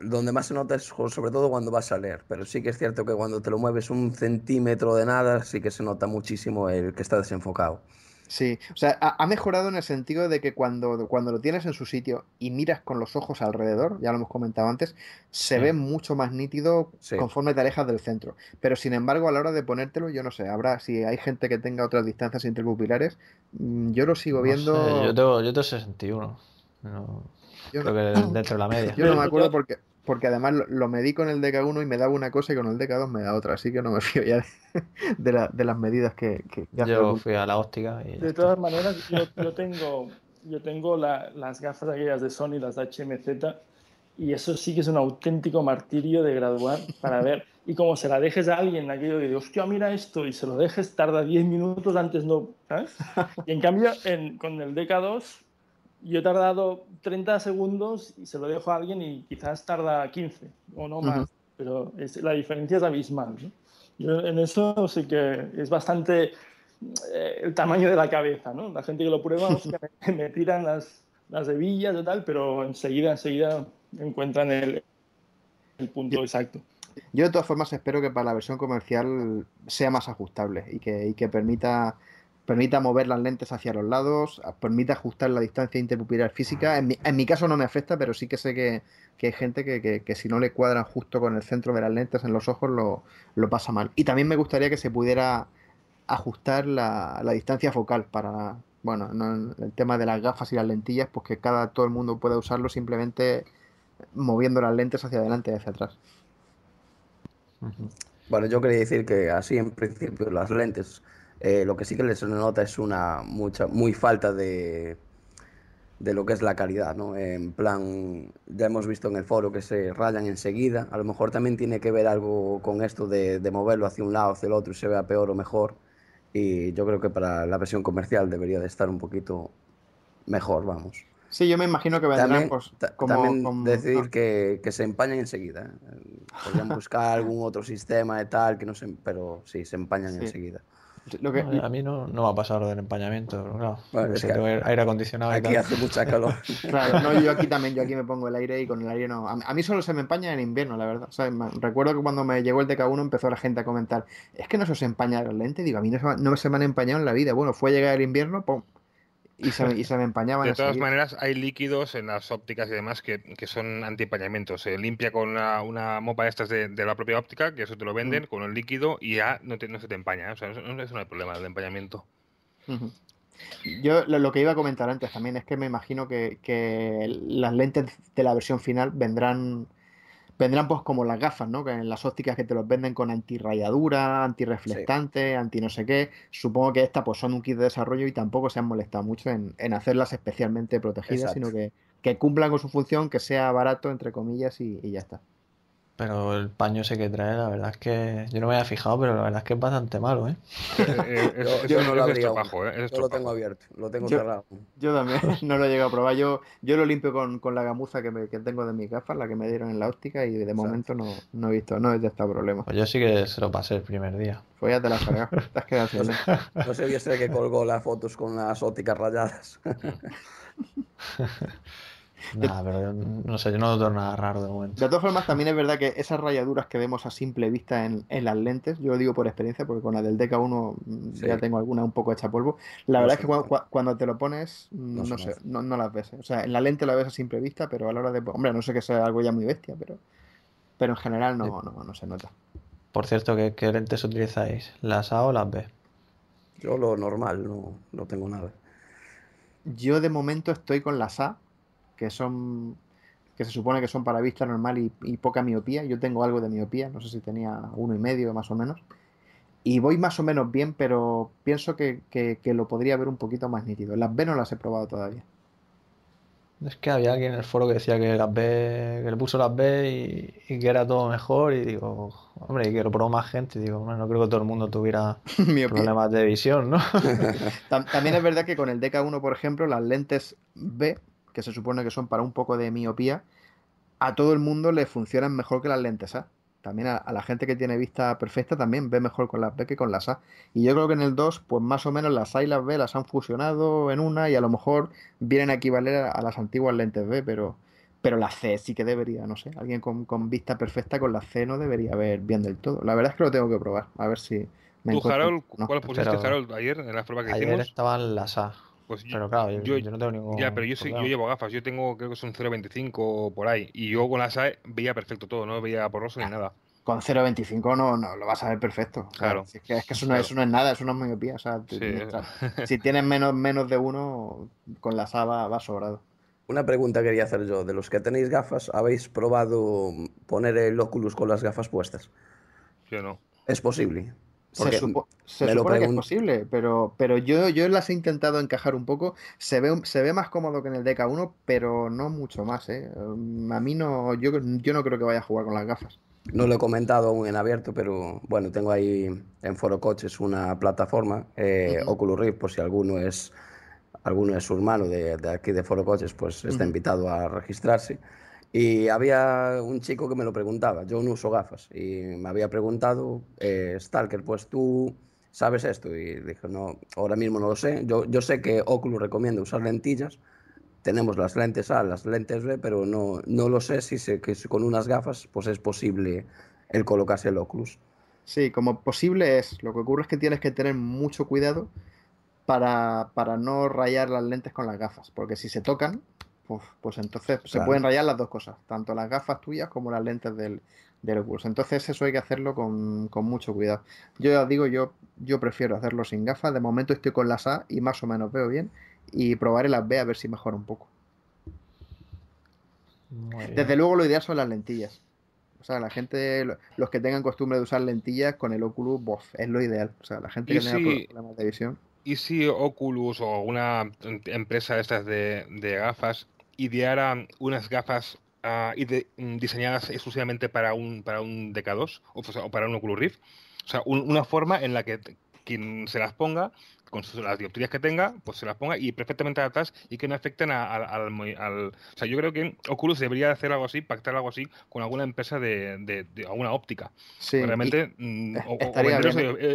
donde más se nota es sobre todo cuando vas a leer, pero sí que es cierto que cuando te lo mueves un centímetro de nada, sí que se nota muchísimo el que está desenfocado. Sí, o sea, ha mejorado en el sentido de que cuando, cuando lo tienes en su sitio y miras con los ojos alrededor, ya lo hemos comentado antes, se ve mm. mucho más nítido conforme te alejas del centro. Pero sin embargo, a la hora de ponértelo, yo no sé, habrá, si hay gente que tenga otras distancias interpupilares, mm, yo lo sigo viendo. yo, tengo, yo tengo 61. No, yo no, dentro de la media. Yo no me acuerdo porque, porque además lo, medí con el DK1 y me daba una cosa y con el DK2 me da otra, así que no me fío ya de, las medidas que, Yo fui a la óptica. de todas maneras, yo, tengo, yo tengo las gafas aquellas de Sony, las HMZ, y eso sí que es un auténtico martirio de graduar para ver. Y como se la dejes a alguien, aquello que digo, hostia, mira esto, y se lo dejes, tarda 10 minutos antes no. ¿sabes? Y en cambio, con el DK2 yo he tardado 30 segundos y se lo dejo a alguien y quizás tarda 15 o no más, pero es, la diferencia es abismal. en eso sí que es bastante eh, el tamaño de la cabeza, ¿no? La gente que lo prueba, me, tiran las, las hebillas y tal, pero enseguida, enseguida encuentran el, el punto exacto. Yo de todas formas espero que para la versión comercial sea más ajustable y que, y que permita Permita mover las lentes hacia los lados, permite ajustar la distancia interpupilar física. En mi, en mi, caso no me afecta, pero sí que sé que, hay gente que, si no le cuadran justo con el centro de las lentes en los ojos lo, pasa mal. Y también me gustaría que se pudiera ajustar la, distancia focal para, bueno, el tema de las gafas y las lentillas, porque pues cada todo el mundo pueda usarlo simplemente moviendo las lentes hacia adelante y hacia atrás. Bueno, yo quería decir que así en principio las lentes eh, lo que sí que les nota es una mucha, muy falta de, de lo que es la calidad, ¿no? En plan, ya hemos visto en el foro que se rayan enseguida, a lo mejor también tiene que ver algo con esto de, moverlo hacia un lado, hacia el otro y se vea peor o mejor, y yo creo que para la versión comercial debería de estar un poquito mejor, vamos. Sí, yo me imagino que vendrán también, pues, como, decir que, que, se empañan enseguida. ¿eh? Podrían buscar algún otro sistema de tal, que no se... pero sí, se empañan enseguida a mí no, no, ha pasado pasar lo del empañamiento, claro. aire acondicionado. Aquí y tal. hace mucha calor. no, yo aquí también, yo aquí me pongo el aire y con el aire no. A mí solo se me empaña en invierno, la verdad. recuerdo que cuando me llegó el DK1 empezó la gente a comentar, es que no se os empaña el lente. Digo, a mí no, no se me han empañado en la vida. Bueno, fue a llegar el invierno, pum, y se, me empañaban. De todas maneras, hay líquidos en las ópticas y demás que, que son antiempañamiento. Se limpia con una, mopa de estas de, la propia óptica, que eso te lo venden, mm. con el líquido y ya no, se te empaña. ¿eh? O sea, eso, no, es un problema del empañamiento. Yo lo, que iba a comentar antes también es que me imagino que, que las lentes de la versión final vendrán vendrán pues como las gafas, ¿no? Que las ópticas que te los venden con antirrayadura, antirreflectante, anti no sé qué. Supongo que estas pues son un kit de desarrollo y tampoco se han molestado mucho en, en hacerlas especialmente protegidas, sino que, que cumplan con su función, que sea barato, entre comillas, y ya está. Pero el paño ese que trae, la verdad es que. Yo no me había fijado, pero la verdad es que es bastante malo, ¿eh? eh, eh yo, no lo abrí ¿eh? Yo lo tengo abierto, lo tengo cerrado. Yo también no lo he llegado a probar. Yo, yo lo limpio con, la gamuza que, que tengo de mis gafas, la que me dieron en la óptica, y de momento no, he visto, no he detectado problema. Pues yo sí que se lo pasé el primer día. Pues ya te la has te has quedado No, se viese que colgó las fotos con las ópticas rayadas. no sé, yo no noto nada raro de momento. De todas formas, también es verdad que esas rayaduras que vemos a simple vista en, las lentes, yo lo digo por experiencia, porque con la del DK1 mm, ya tengo alguna un poco hecha polvo. La verdad es que cuando, te lo pones, mm, no, sé, no, las ves. Eh. O sea, en la lente la ves a simple vista, pero a la hora de. Hombre, no sé que sea algo ya muy bestia, pero, pero en general no, no, se nota. Por cierto, ¿qué, lentes utilizáis? ¿Las A o las B? Yo lo normal, no, no tengo nada. Yo de momento estoy con las A, que son que se supone que son para vista normal y, poca miopía. Yo tengo algo de miopía, no sé si tenía uno y medio más o menos. Y voy más o menos bien, pero pienso que, que, lo podría ver un poquito más nítido. Las B no las he probado todavía. Es que había alguien en el foro que decía que las B, que le puso las B y, que era todo mejor. Y digo, hombre, y que lo probó más gente. Y digo, no creo que todo el mundo tuviera problemas de visión, ¿no? También es verdad que con el DK1, por ejemplo, las lentes B que se supone que son para un poco de miopía, a todo el mundo le funcionan mejor que las lentes A. También a, la gente que tiene vista perfecta también ve mejor con las B que con las A. Y yo creo que en el 2, pues más o menos las A y las B las han fusionado en una y a lo mejor vienen a equivaler a las antiguas lentes B, pero, pero la C sí que debería, no sé. Alguien con, vista perfecta con la C no debería ver bien del todo. La verdad es que lo tengo que probar, a ver si. Me ¿Tú, Harold, cuál pusiste, Harold, ayer en la que Ayer estaban las A. Pues pero claro, yo, no tengo ningún. Ya, pero yo, llevo gafas, yo tengo creo que son 0.25 por ahí. Y yo con las e veía perfecto todo, no veía porroso ni ah, nada. Con 0.25 no, no lo vas a ver perfecto. Claro. es que, eso, no, es nada, es es miopía. O si tienes menos, menos de uno, con la SA e va, sobrado. Una pregunta quería hacer yo. De los que tenéis gafas, ¿habéis probado poner el Oculus con las gafas puestas? Yo no. Es posible se, supone que es posible, pero, pero yo, yo las he intentado encajar un poco. Se ve, se ve más cómodo que en el DK1, pero no mucho más. ¿eh? Mm, a mí no, yo, no creo que vaya a jugar con las gafas. No lo he comentado aún en abierto, pero bueno, tengo ahí en Foro Coches una plataforma, eh, Oculus Rift, por si alguno es alguno es su hermano de, aquí de Foro Coches, pues está invitado a registrarse. Y había un chico que me lo preguntaba, yo no uso gafas, y me había preguntado, eh, Stalker, pues tú sabes esto, y dije, no, ahora mismo no lo sé, yo, sé que Oculus recomienda usar lentillas, tenemos las lentes A, las lentes B, pero no, no lo sé si, se, que con unas gafas pues es posible el colocarse el Oculus. Sí, como posible es, lo que ocurre es que tienes que tener mucho cuidado para, para no rayar las lentes con las gafas, porque si se tocan, pues, pues, entonces se pueden rayar las dos cosas, tanto las gafas tuyas como las lentes del, del Oculus. Entonces eso hay que hacerlo con, mucho cuidado. Yo ya digo, yo, yo prefiero hacerlo sin gafas. De momento estoy con las A y más o menos veo bien. Y probaré las B a ver si mejora un poco. Desde luego lo ideal son las lentillas. O sea, la gente, los que tengan costumbre de usar lentillas con el Oculus, es lo ideal. O sea, la gente que problemas de visión. ¿Y si Oculus o una em, empresa estas de, de gafas ideara um, unas gafas ah, mm, diseñadas exclusivamente para un, para un DK2 o, para un Oculus Rift. O sea, una forma en la que quien se las ponga con las dioptrías que tenga, pues se las ponga y perfectamente adaptadas y que no afecten al, O sea, yo creo que Oculus debería hacer algo así, pactar algo así con alguna empresa de, de, alguna óptica. realmente, mm, o,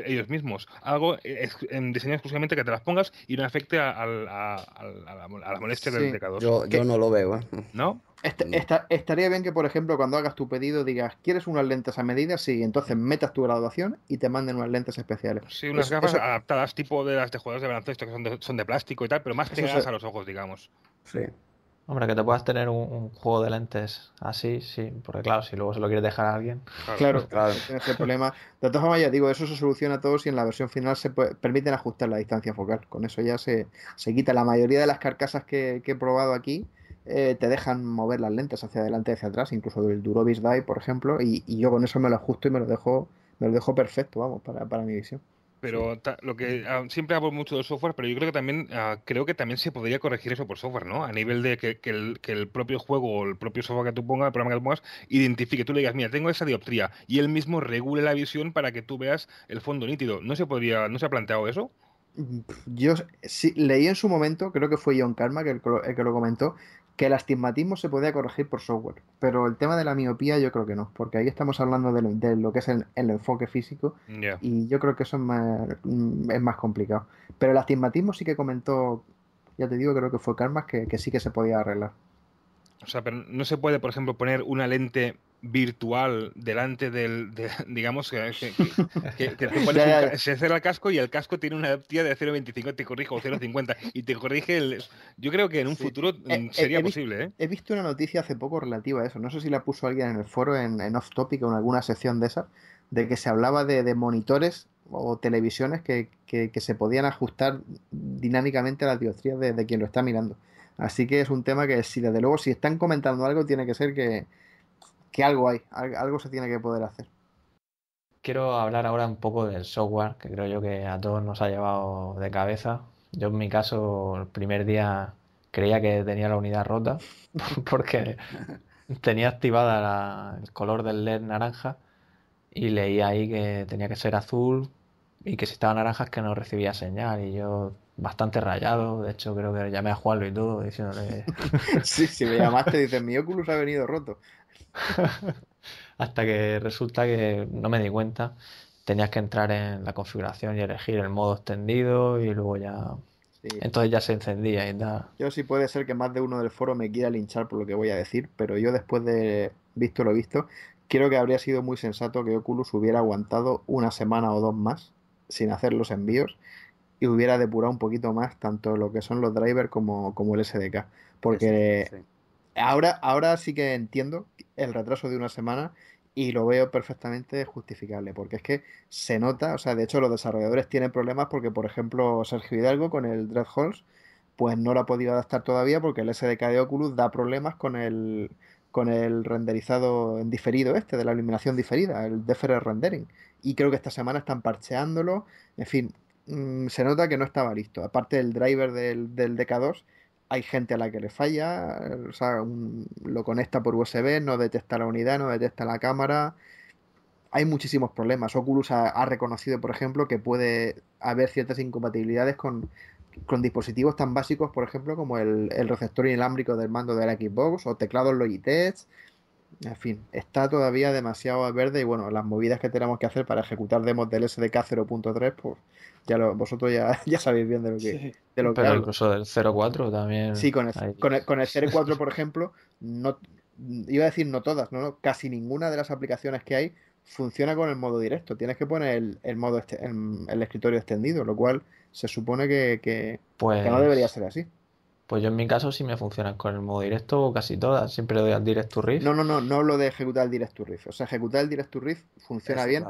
ellos, mismos. Algo eh, en diseño exclusivamente que te las pongas y no afecte a, la, molestia del decador Yo, yo no lo veo. ¿eh? ¿No? Este, mm. estaría bien que, por ejemplo, cuando hagas tu pedido digas, ¿quieres unas lentes a medida? Sí, entonces mm. metas tu graduación y te manden unas lentes especiales. Sí, unas gafas adaptadas tipo de las de jugadores de baloncesto que son de, son de, plástico y tal, pero más pegadas a los ojos, digamos. Sí. Hombre, que te puedas tener un, juego de lentes así, sí, porque claro, si luego se lo quieres dejar a alguien. Claro, claro. problema. De todas formas, ya digo, eso se soluciona todo si en la versión final se permiten ajustar la distancia focal. Con eso ya se, se quita la mayoría de las carcasas que he probado aquí eh, te dejan mover las lentes hacia adelante y hacia atrás, incluso del Durovis Dai, por ejemplo, y, yo con eso me lo ajusto y me lo dejo, me lo dejo perfecto, vamos, para, mi visión. Pero lo que ah, siempre hablo mucho de software, pero yo creo que también ah, creo que también se podría corregir eso por software, ¿no? A nivel de que, el, propio juego o el propio software que tú pongas, el programa que tú pongas, identifique, tú le digas, mira, tengo esa dioptría, y él mismo regule la visión para que tú veas el fondo nítido. ¿No se podría, no se ha planteado eso? Mm, yo sí, leí en su momento, creo que fue John Karma el que lo comentó, que el astigmatismo se podía corregir por software, pero el tema de la miopía yo creo que no, porque ahí estamos hablando de lo, que es el, enfoque físico y yo creo que eso mm, es más, complicado. Pero el astigmatismo sí que comentó, ya te digo, creo que fue Karma, que, que sí que se podía arreglar. O sea, pero no se puede, por ejemplo, poner una lente virtual delante del, digamos, que, se cierra el casco y el casco tiene una tía de 0,25, te corrijo, 0,50 y te corrige Yo creo que en un futuro eh, mm, eh, sería posible. ¿eh? He visto una noticia hace poco relativa a eso, no sé si la puso alguien en el foro, en, Off Topic o en alguna sección de esas, de que se hablaba de, monitores o televisiones que, se podían ajustar dinámicamente a la dioptrías de quien lo está mirando. Así que es un tema que si desde luego si están comentando algo tiene que ser que que algo hay, algo se tiene que poder hacer. Quiero hablar ahora un poco del software, que creo yo que a todos nos ha llevado de cabeza. Yo en mi caso, el primer día creía que tenía la unidad rota, porque tenía activada el color del LED naranja y leía ahí que tenía que ser azul y que si estaba naranja es que no recibía señal y yo bastante rayado, de hecho creo que llamé a Juanlo y todo diciéndole... sí, si me llamaste dices mi Oculus ha venido roto. Hasta que resulta que no me di cuenta. Tenías que entrar en la configuración y elegir el modo extendido y luego ya. Entonces ya se encendía y nada Yo sí puede ser que más de uno del foro me quiera linchar por lo que voy a decir, pero yo después de visto lo visto, creo que habría sido muy sensato que Oculus hubiera aguantado una semana o dos más sin hacer los envíos y hubiera depurado un poquito más tanto lo que son los drivers como, como el SDK. Porque Ahora, ahora sí que entiendo el retraso de una semana y lo veo perfectamente justificable, porque es que se nota, o sea, de hecho los desarrolladores tienen problemas porque, por ejemplo, Sergio Hidalgo con el Dreadhalls, pues no lo ha podido adaptar todavía porque el SDK de Oculus da problemas con el, con el renderizado en diferido este, de la iluminación diferida, el Deferred Rendering. Y creo que esta semana están parcheándolo, en fin, mm, se nota que no estaba listo. Aparte el driver del, del DK2 hay gente a la que le falla, o sea, lo conecta por USB, no detecta la unidad, no detecta la cámara. Hay muchísimos problemas. Oculus ha, reconocido, por ejemplo, que puede haber ciertas incompatibilidades con, dispositivos tan básicos, por ejemplo, como el, el, receptor inalámbrico del mando de la Xbox o teclados Logitech en fin, está todavía demasiado verde y bueno, las movidas que tenemos que hacer para ejecutar demos del SDK 0.3, pues ya vosotros ya, ya sabéis bien de lo que, Pero incluso del 0.4 también. Sí, con el, con el, 0.4, por ejemplo, no iba a decir no todas, no, casi ninguna de las aplicaciones que hay funciona con el modo directo. Tienes que poner el, modo el, escritorio extendido, lo cual se supone que, que no pues debería ser así. Pues yo en mi caso sí me funcionan con el modo directo casi todas. Siempre doy al Direct to No, no, no, no lo de ejecutar el Direct to O sea, ejecutar el Direct to funciona bien.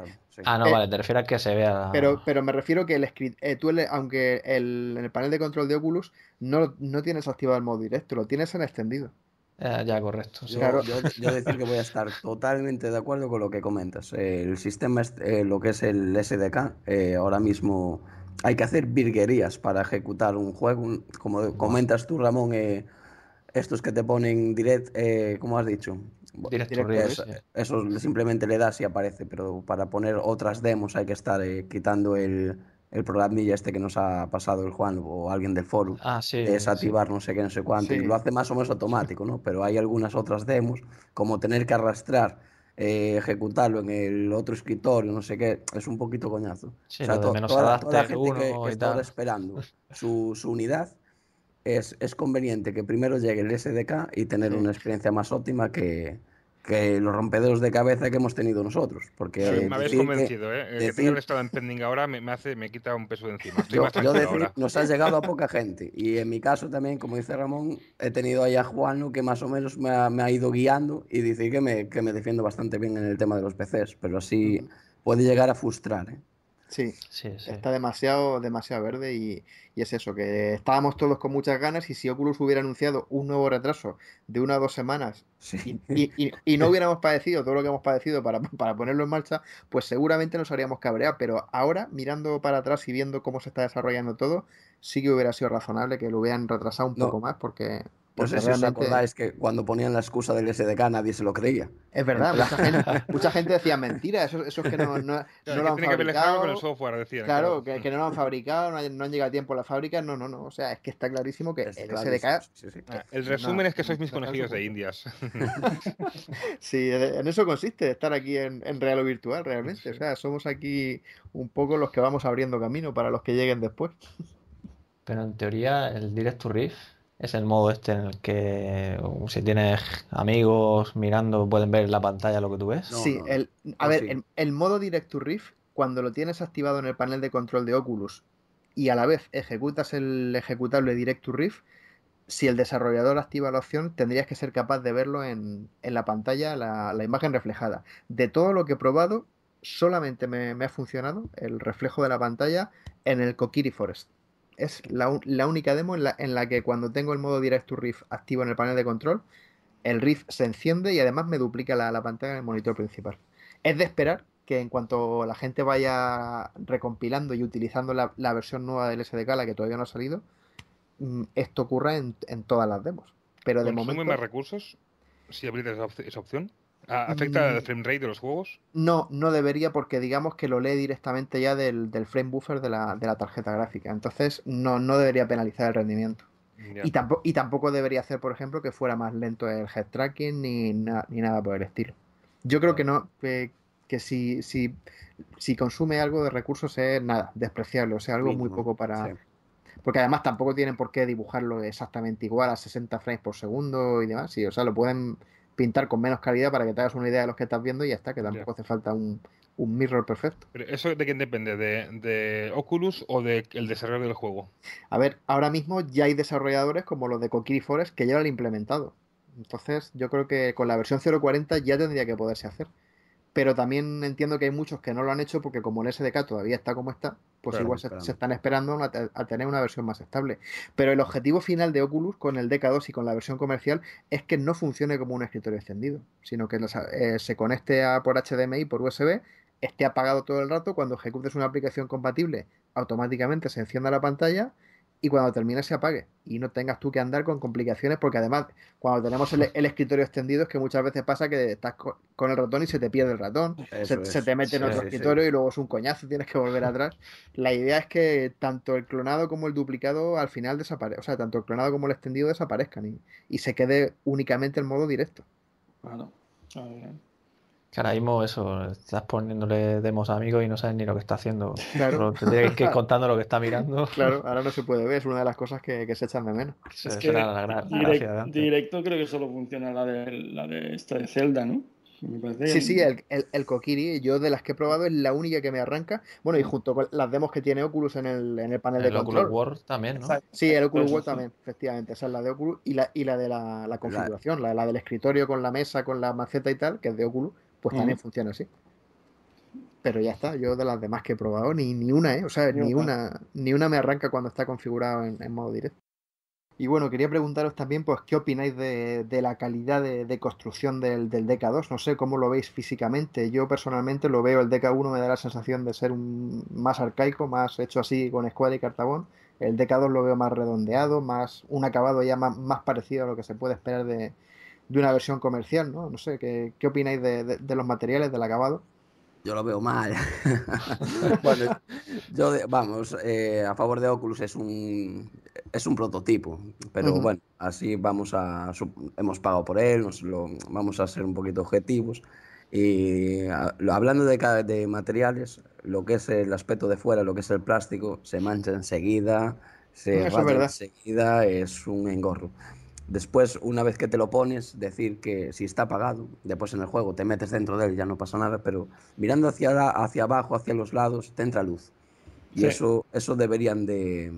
Ah, no, eh, vale, te refieres a que se vea. Pero, pero me refiero que el script, eh, tú, aunque en el panel de control de Oculus no, tienes activado el modo directo, lo tienes en extendido. Eh, ya, correcto. Yo, yo, decir que voy a estar totalmente de acuerdo con lo que comentas. El sistema, lo que es el SDK, ahora mismo hay que hacer virguerías para ejecutar un juego. como comentas tú, Ramón, eh, estos que te ponen direct, eh, ¿cómo has dicho? Direct direct Eso simplemente le das y aparece, pero para poner otras demos hay que estar eh, quitando el, el programilla este que nos ha pasado el Juan o alguien del foro, ah, sí, desactivar no sé qué, no sé cuánto, y lo hace más o menos automático, ¿no? Pero hay algunas otras demos, como tener que arrastrar eh, ejecutarlo en el otro escritorio, no sé qué, es un poquito coñazo. Sí, o sea, menos toda, la gente que, está esperando su, unidad, es, es, conveniente que primero llegue el SDK y tener una experiencia más óptima que, los rompedores de cabeza que hemos tenido nosotros. Porque sí, eh, me habéis convencido, ¿eh? que esto pending ahora me, hace, me quita un peso de encima. Nos ha llegado a poca gente. Y en mi caso también, como dice Ramón, he tenido ahí a Juanu que más o menos me ha, ido guiando y dice que me, que me, defiendo bastante bien en el tema de los PCs. Pero así puede llegar a frustrar, ¿eh? Sí, está demasiado, demasiado verde y, es eso, que estábamos todos con muchas ganas y si Oculus hubiera anunciado un nuevo retraso de una o dos semanas y, no hubiéramos padecido todo lo que hemos padecido para, ponerlo en marcha, pues seguramente nos habríamos cabreado, pero ahora mirando para atrás y viendo cómo se está desarrollando todo, sí que hubiera sido razonable que lo hubieran retrasado un poco más porque... Pues no sé si os acordáis que cuando ponían la excusa del SDK nadie se lo creía. Es verdad, mucha, gente, decía mentiras. eso, es que no, lo han fabricado. con el software, claro, Que, no lo han fabricado, no han, llegado a tiempo a la fábrica, no, no, no. O sea, es que está clarísimo que el SDK. Ah, el resumen es que sois mis conocidos de indias. sí, en eso consiste, estar aquí en, en real o virtual, realmente. O sea, somos aquí un poco los que vamos abriendo camino para los que lleguen después. Pero en teoría, el Direct to Rift... Es el modo este en el que si tienes amigos mirando pueden ver en la pantalla lo que tú ves. sí, El, a ver, El, modo Direct to Rift, cuando lo tienes activado en el panel de control de Oculus y a la vez ejecutas el ejecutable Direct to Rift, si el desarrollador activa la opción, tendrías que ser capaz de verlo en, la pantalla, la, imagen reflejada. De todo lo que he probado, solamente me, me ha funcionado el reflejo de la pantalla en el Kokiri Forest es la, única demo en la, que cuando tengo el modo Direct to Riff activo en el panel de control, el Riff se enciende y además me duplica la, pantalla en el monitor principal. Es de esperar que en cuanto la gente vaya recompilando y utilizando la, versión nueva del SDK, la que todavía no ha salido, mm, esto ocurra en, todas las demos. Pero de momento. más recursos si abrís esa opción? ¿Afecta al mm. frame rate de los juegos? No, no debería porque digamos que lo lee directamente ya del, frame buffer de la, tarjeta gráfica. Entonces no, no debería penalizar el rendimiento. Y, tampoco, y tampoco debería hacer, por ejemplo, que fuera más lento el head tracking ni, ni nada por el estilo. Yo creo que no, que, si, si, consume algo de recursos es nada, despreciable, o sea, algo muy poco para... Porque además tampoco tienen por qué dibujarlo exactamente igual a 60 frames por segundo y demás, sí, o sea, lo pueden pintar con menos calidad para que te hagas una idea de los que estás viendo y ya está, que tampoco hace falta un, mirror perfecto. ¿Eso de quién depende? ¿De, de Oculus o del el desarrollo del juego? A ver, ahora mismo ya hay desarrolladores como los de Kokiri Forest que ya lo han implementado. Entonces, yo creo que con la versión 0.40 ya tendría que poderse hacer pero también entiendo que hay muchos que no lo han hecho porque como el SDK todavía está como está, pues igual se, están esperando a, tener una versión más estable. Pero el objetivo final de Oculus con el DK2 y con la versión comercial es que no funcione como un escritorio extendido, sino que eh, se conecte a, por HDMI, por USB, esté apagado todo el rato, cuando ejecutes una aplicación compatible, automáticamente se encienda la pantalla y cuando termine se apague y no tengas tú que andar con complicaciones porque además cuando tenemos el, escritorio extendido es que muchas veces pasa que estás con, el ratón y se te pierde el ratón, se, te mete en otro escritorio y luego es un coñazo, tienes que volver atrás. La idea es que tanto el clonado como el duplicado al final desaparezcan, o sea, tanto el clonado como el extendido desaparezcan y, se quede únicamente el modo directo. Claro. Que ahora mismo eso, estás poniéndole demos a amigos y no sabes ni lo que está haciendo. Claro. que ir contando lo que está mirando. Claro, ahora no se puede ver, es una de las cosas que, se echan de menos. Es que directo creo que solo funciona la de, la de esta de Zelda, ¿no? Sí, sí, el, el, yo de las que he probado es la única que me arranca. Bueno, y junto con las demos que tiene Oculus en el, en el panel el de control. Oculus Word también, ¿no? Sí, el Oculus World también, efectivamente. Esa es la de Oculus y la, y la de la, configuración, la, la, del escritorio con la mesa, con la maceta y tal, que es de Oculus pues también funciona así. Pero ya está, yo de las demás que he probado, ni, ni una, ¿eh? O sea, ni, una, ni una me arranca cuando está configurado en, modo directo. Y bueno, quería preguntaros también, pues, ¿qué opináis de, la calidad de, construcción del, del, DK2? No sé cómo lo veis físicamente. Yo personalmente lo veo, el DK1 me da la sensación de ser un, más arcaico, más hecho así con escuadra y cartabón. El DK2 lo veo más redondeado, más un acabado ya más parecido a lo que se puede esperar de, de una versión comercial, ¿no? No sé, ¿qué, qué opináis de, los materiales, del acabado? Yo lo veo mal. bueno, yo, vamos, eh, a favor de Oculus es un, es un prototipo, pero bueno, así vamos a, hemos pagado por él, lo, vamos a ser un poquito objetivos. Y hablando de, de materiales, lo que es el aspecto de fuera, lo que es el plástico, se mancha enseguida, se raya enseguida, es un engorro. Después, una vez que te lo pones, decir que si está apagado, después en el juego te metes dentro de él, ya no pasa nada, pero mirando hacia, hacia abajo, hacia los lados, te entra luz. Y eso, eso deberían de,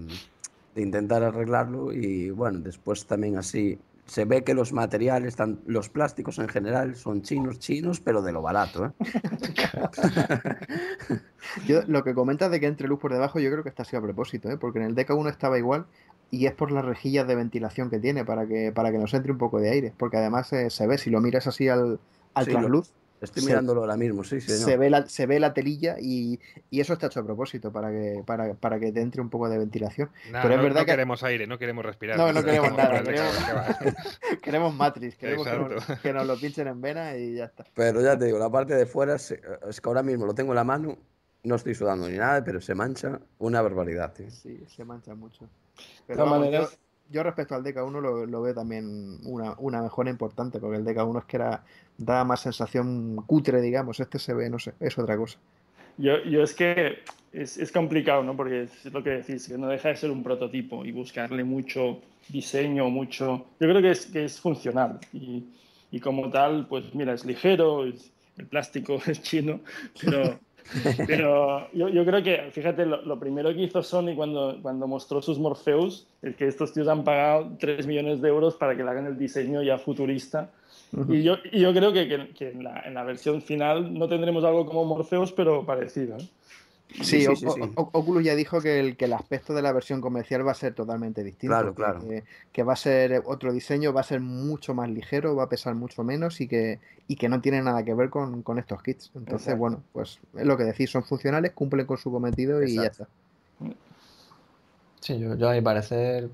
intentar arreglarlo y bueno, después también así. Se ve que los materiales, los plásticos en general, son chinos, chinos, pero de lo barato. ¿eh? lo que comentas de que entre luz por debajo, yo creo que está así a propósito, ¿eh? porque en el DK1 estaba igual, y es por las rejillas de ventilación que tiene para que, para que nos entre un poco de aire, porque además eh, se ve, si lo miras así al, al trasluz. Estoy mirándolo ahora mismo, sí, señor. Se ve la, se ve la telilla y, y, eso está hecho a propósito para que, para, para que te entre un poco de ventilación. Pero es verdad que... queremos aire, no queremos respirar. No, no queremos nada. queremos, queremos, queremos que nos, lo pinchen en vena y ya está. Pero ya te digo, la parte de fuera, es que ahora mismo lo tengo en la mano no estoy sudando ni nada, pero se mancha una barbaridad, Sí, se mancha mucho. Pero yo, yo, respecto al DK1 lo, veo también una, una, mejora importante, porque el DK1 es que era, da más sensación cutre, digamos. Este se ve, no sé, es otra cosa. Yo, es que es, complicado, ¿no? Porque es lo que decís, que no deja de ser un prototipo y buscarle mucho diseño, mucho... Yo creo que es, que es funcional y, como tal, pues mira, es ligero, el plástico es chino, pero... Pero yo, creo que, fíjate, lo, primero que hizo Sony cuando, cuando mostró sus Morpheus es que estos tíos han pagado 3 millones de euros para que le hagan el diseño ya futurista. Y yo, yo creo que, que, en, la, en, la, versión final no tendremos algo como Morpheus, pero parecido. ¿eh? Sí, Oculus ya dijo que el, aspecto de la versión comercial va a ser totalmente distinto. Claro, Que, va a ser otro diseño, va a ser mucho más ligero, va a pesar mucho menos y que, que no tiene nada que ver con, estos kits. Entonces, bueno, pues es lo que decís, son funcionales, cumplen con su cometido y ya está. Sí, yo, yo a mi parecer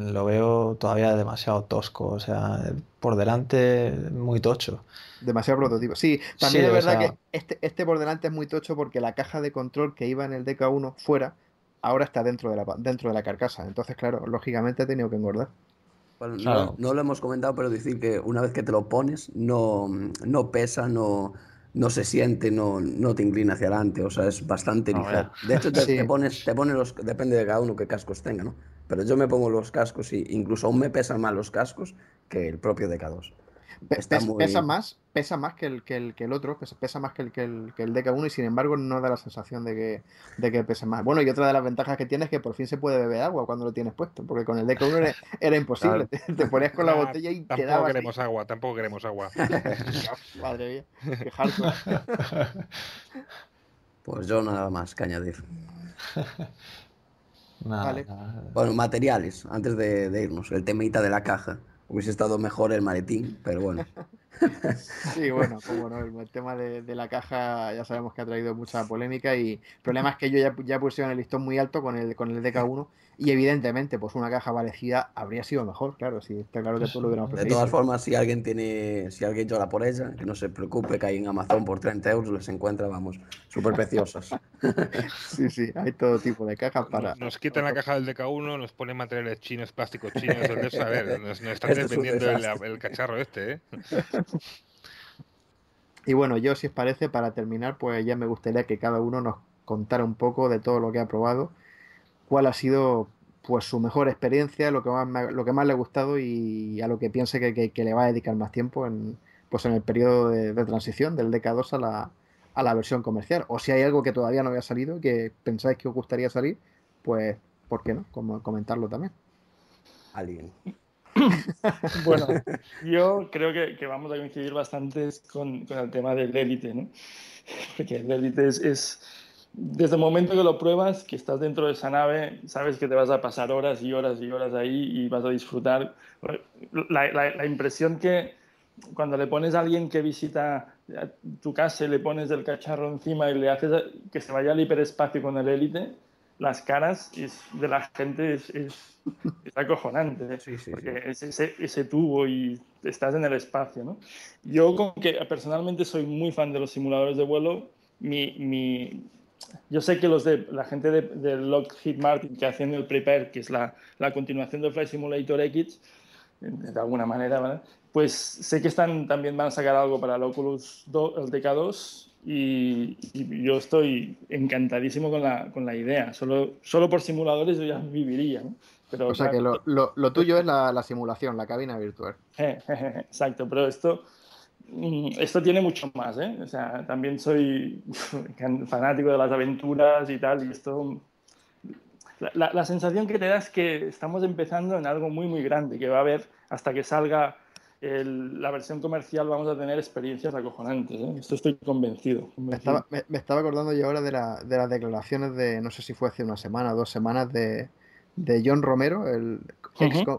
lo veo todavía demasiado tosco, o sea, por delante muy tocho. Demasiado prototipo. Sí, también es verdad que este, este, por delante es muy tocho porque la caja de control que iba en el DK1 fuera, ahora está dentro de la, dentro de la carcasa. Entonces, claro, lógicamente ha tenido que engordar. no, lo hemos comentado, pero decir que una vez que te lo pones, no, no pesa, no, no se siente, no, no te inclina hacia adelante, o sea, es bastante ligero. de hecho, te, pones, te pones los, depende de cada uno qué cascos tenga, ¿no? Pero yo me pongo los cascos y incluso aún me pesan más los cascos que el propio DK2. Pesa, más, pesa más que el, que el, que el otro, pesa, más que el, que el, que el, DK1 y sin embargo no da la sensación de que, de que pese más. Bueno, y otra de las ventajas que tiene es que por fin se puede beber agua cuando lo tienes puesto, porque con el DK1 era, imposible. Te, ponías con la ah, botella y tampoco queremos agua, tampoco queremos agua. Madre mía, qué Pues yo nada más que añadir. Bueno, materiales, antes de, de irnos, el temita de la caja. Hubiese estado mejor el maletín, pero bueno. Sí, bueno, el, tema de, la caja ya sabemos que ha traído mucha polémica y el problema es que yo ya, ya en el listón muy alto con el, con el DK1 y evidentemente pues una caja parecida habría sido mejor, claro, si está claro que todo lo De todas formas, si alguien tiene, si alguien llora por ella, que no se preocupe que hay en Amazon por 30 euros les encuentra, vamos, súper preciosas. sí, sí, hay todo tipo de cajas para... Nos, quitan la caja del DK1, nos ponen materiales chinos, plásticos chinos, a ver, nos, están dependiendo el cacharro este, ¿eh? y bueno, yo si os parece, para terminar, pues ya me gustaría que cada uno nos contara un poco de todo lo que ha probado, cuál ha sido pues su mejor experiencia, lo que más, lo que más le ha gustado y a lo que piense que, le va a dedicar más tiempo en, pues en el periodo de, transición del DK2 a la, a la versión comercial. O si hay algo que todavía no había salido que pensáis que os gustaría salir, pues, ¿por qué no? Como comentarlo también. Alguien. bueno, yo creo que, vamos a coincidir bastante con, el tema del élite, ¿no? Porque el élite es, desde el momento que lo pruebas, que estás dentro de esa nave, sabes que te vas a pasar horas y horas y horas ahí y vas a disfrutar. La, la impresión que cuando le pones a alguien que visita tu casa y le pones el cacharro encima y le haces que se vaya al hiperespacio con el élite, las caras de la gente es, es, acojonante. Es ese, tubo y estás en el espacio, Yo, que personalmente soy muy fan de los simuladores de vuelo, yo sé que los de la gente de, de Lockheed Martin que hacen el Prepare, que es la, continuación del Flight Simulator X, de, alguna manera, pues sé que están, también van a sacar algo para el Oculus 2, el 2 y, yo estoy encantadísimo con la, con la idea. Solo, solo por simuladores yo ya viviría. Pero, o sea que lo, lo, tuyo es la, la, simulación, la cabina virtual. exacto, pero esto, mm, esto tiene mucho más. ¿eh? O sea, también soy fanático de las aventuras y tal, y esto... Mm, la, la, la sensación que te da es que estamos empezando en algo muy, muy grande, que va a haber hasta que salga la versión comercial vamos a tener experiencias acojonantes. ¿eh? Esto estoy convencido. Me, estaba, acordando yo ahora de, las declaraciones de, no sé si fue hace una semana o dos semanas, de, John Romero, el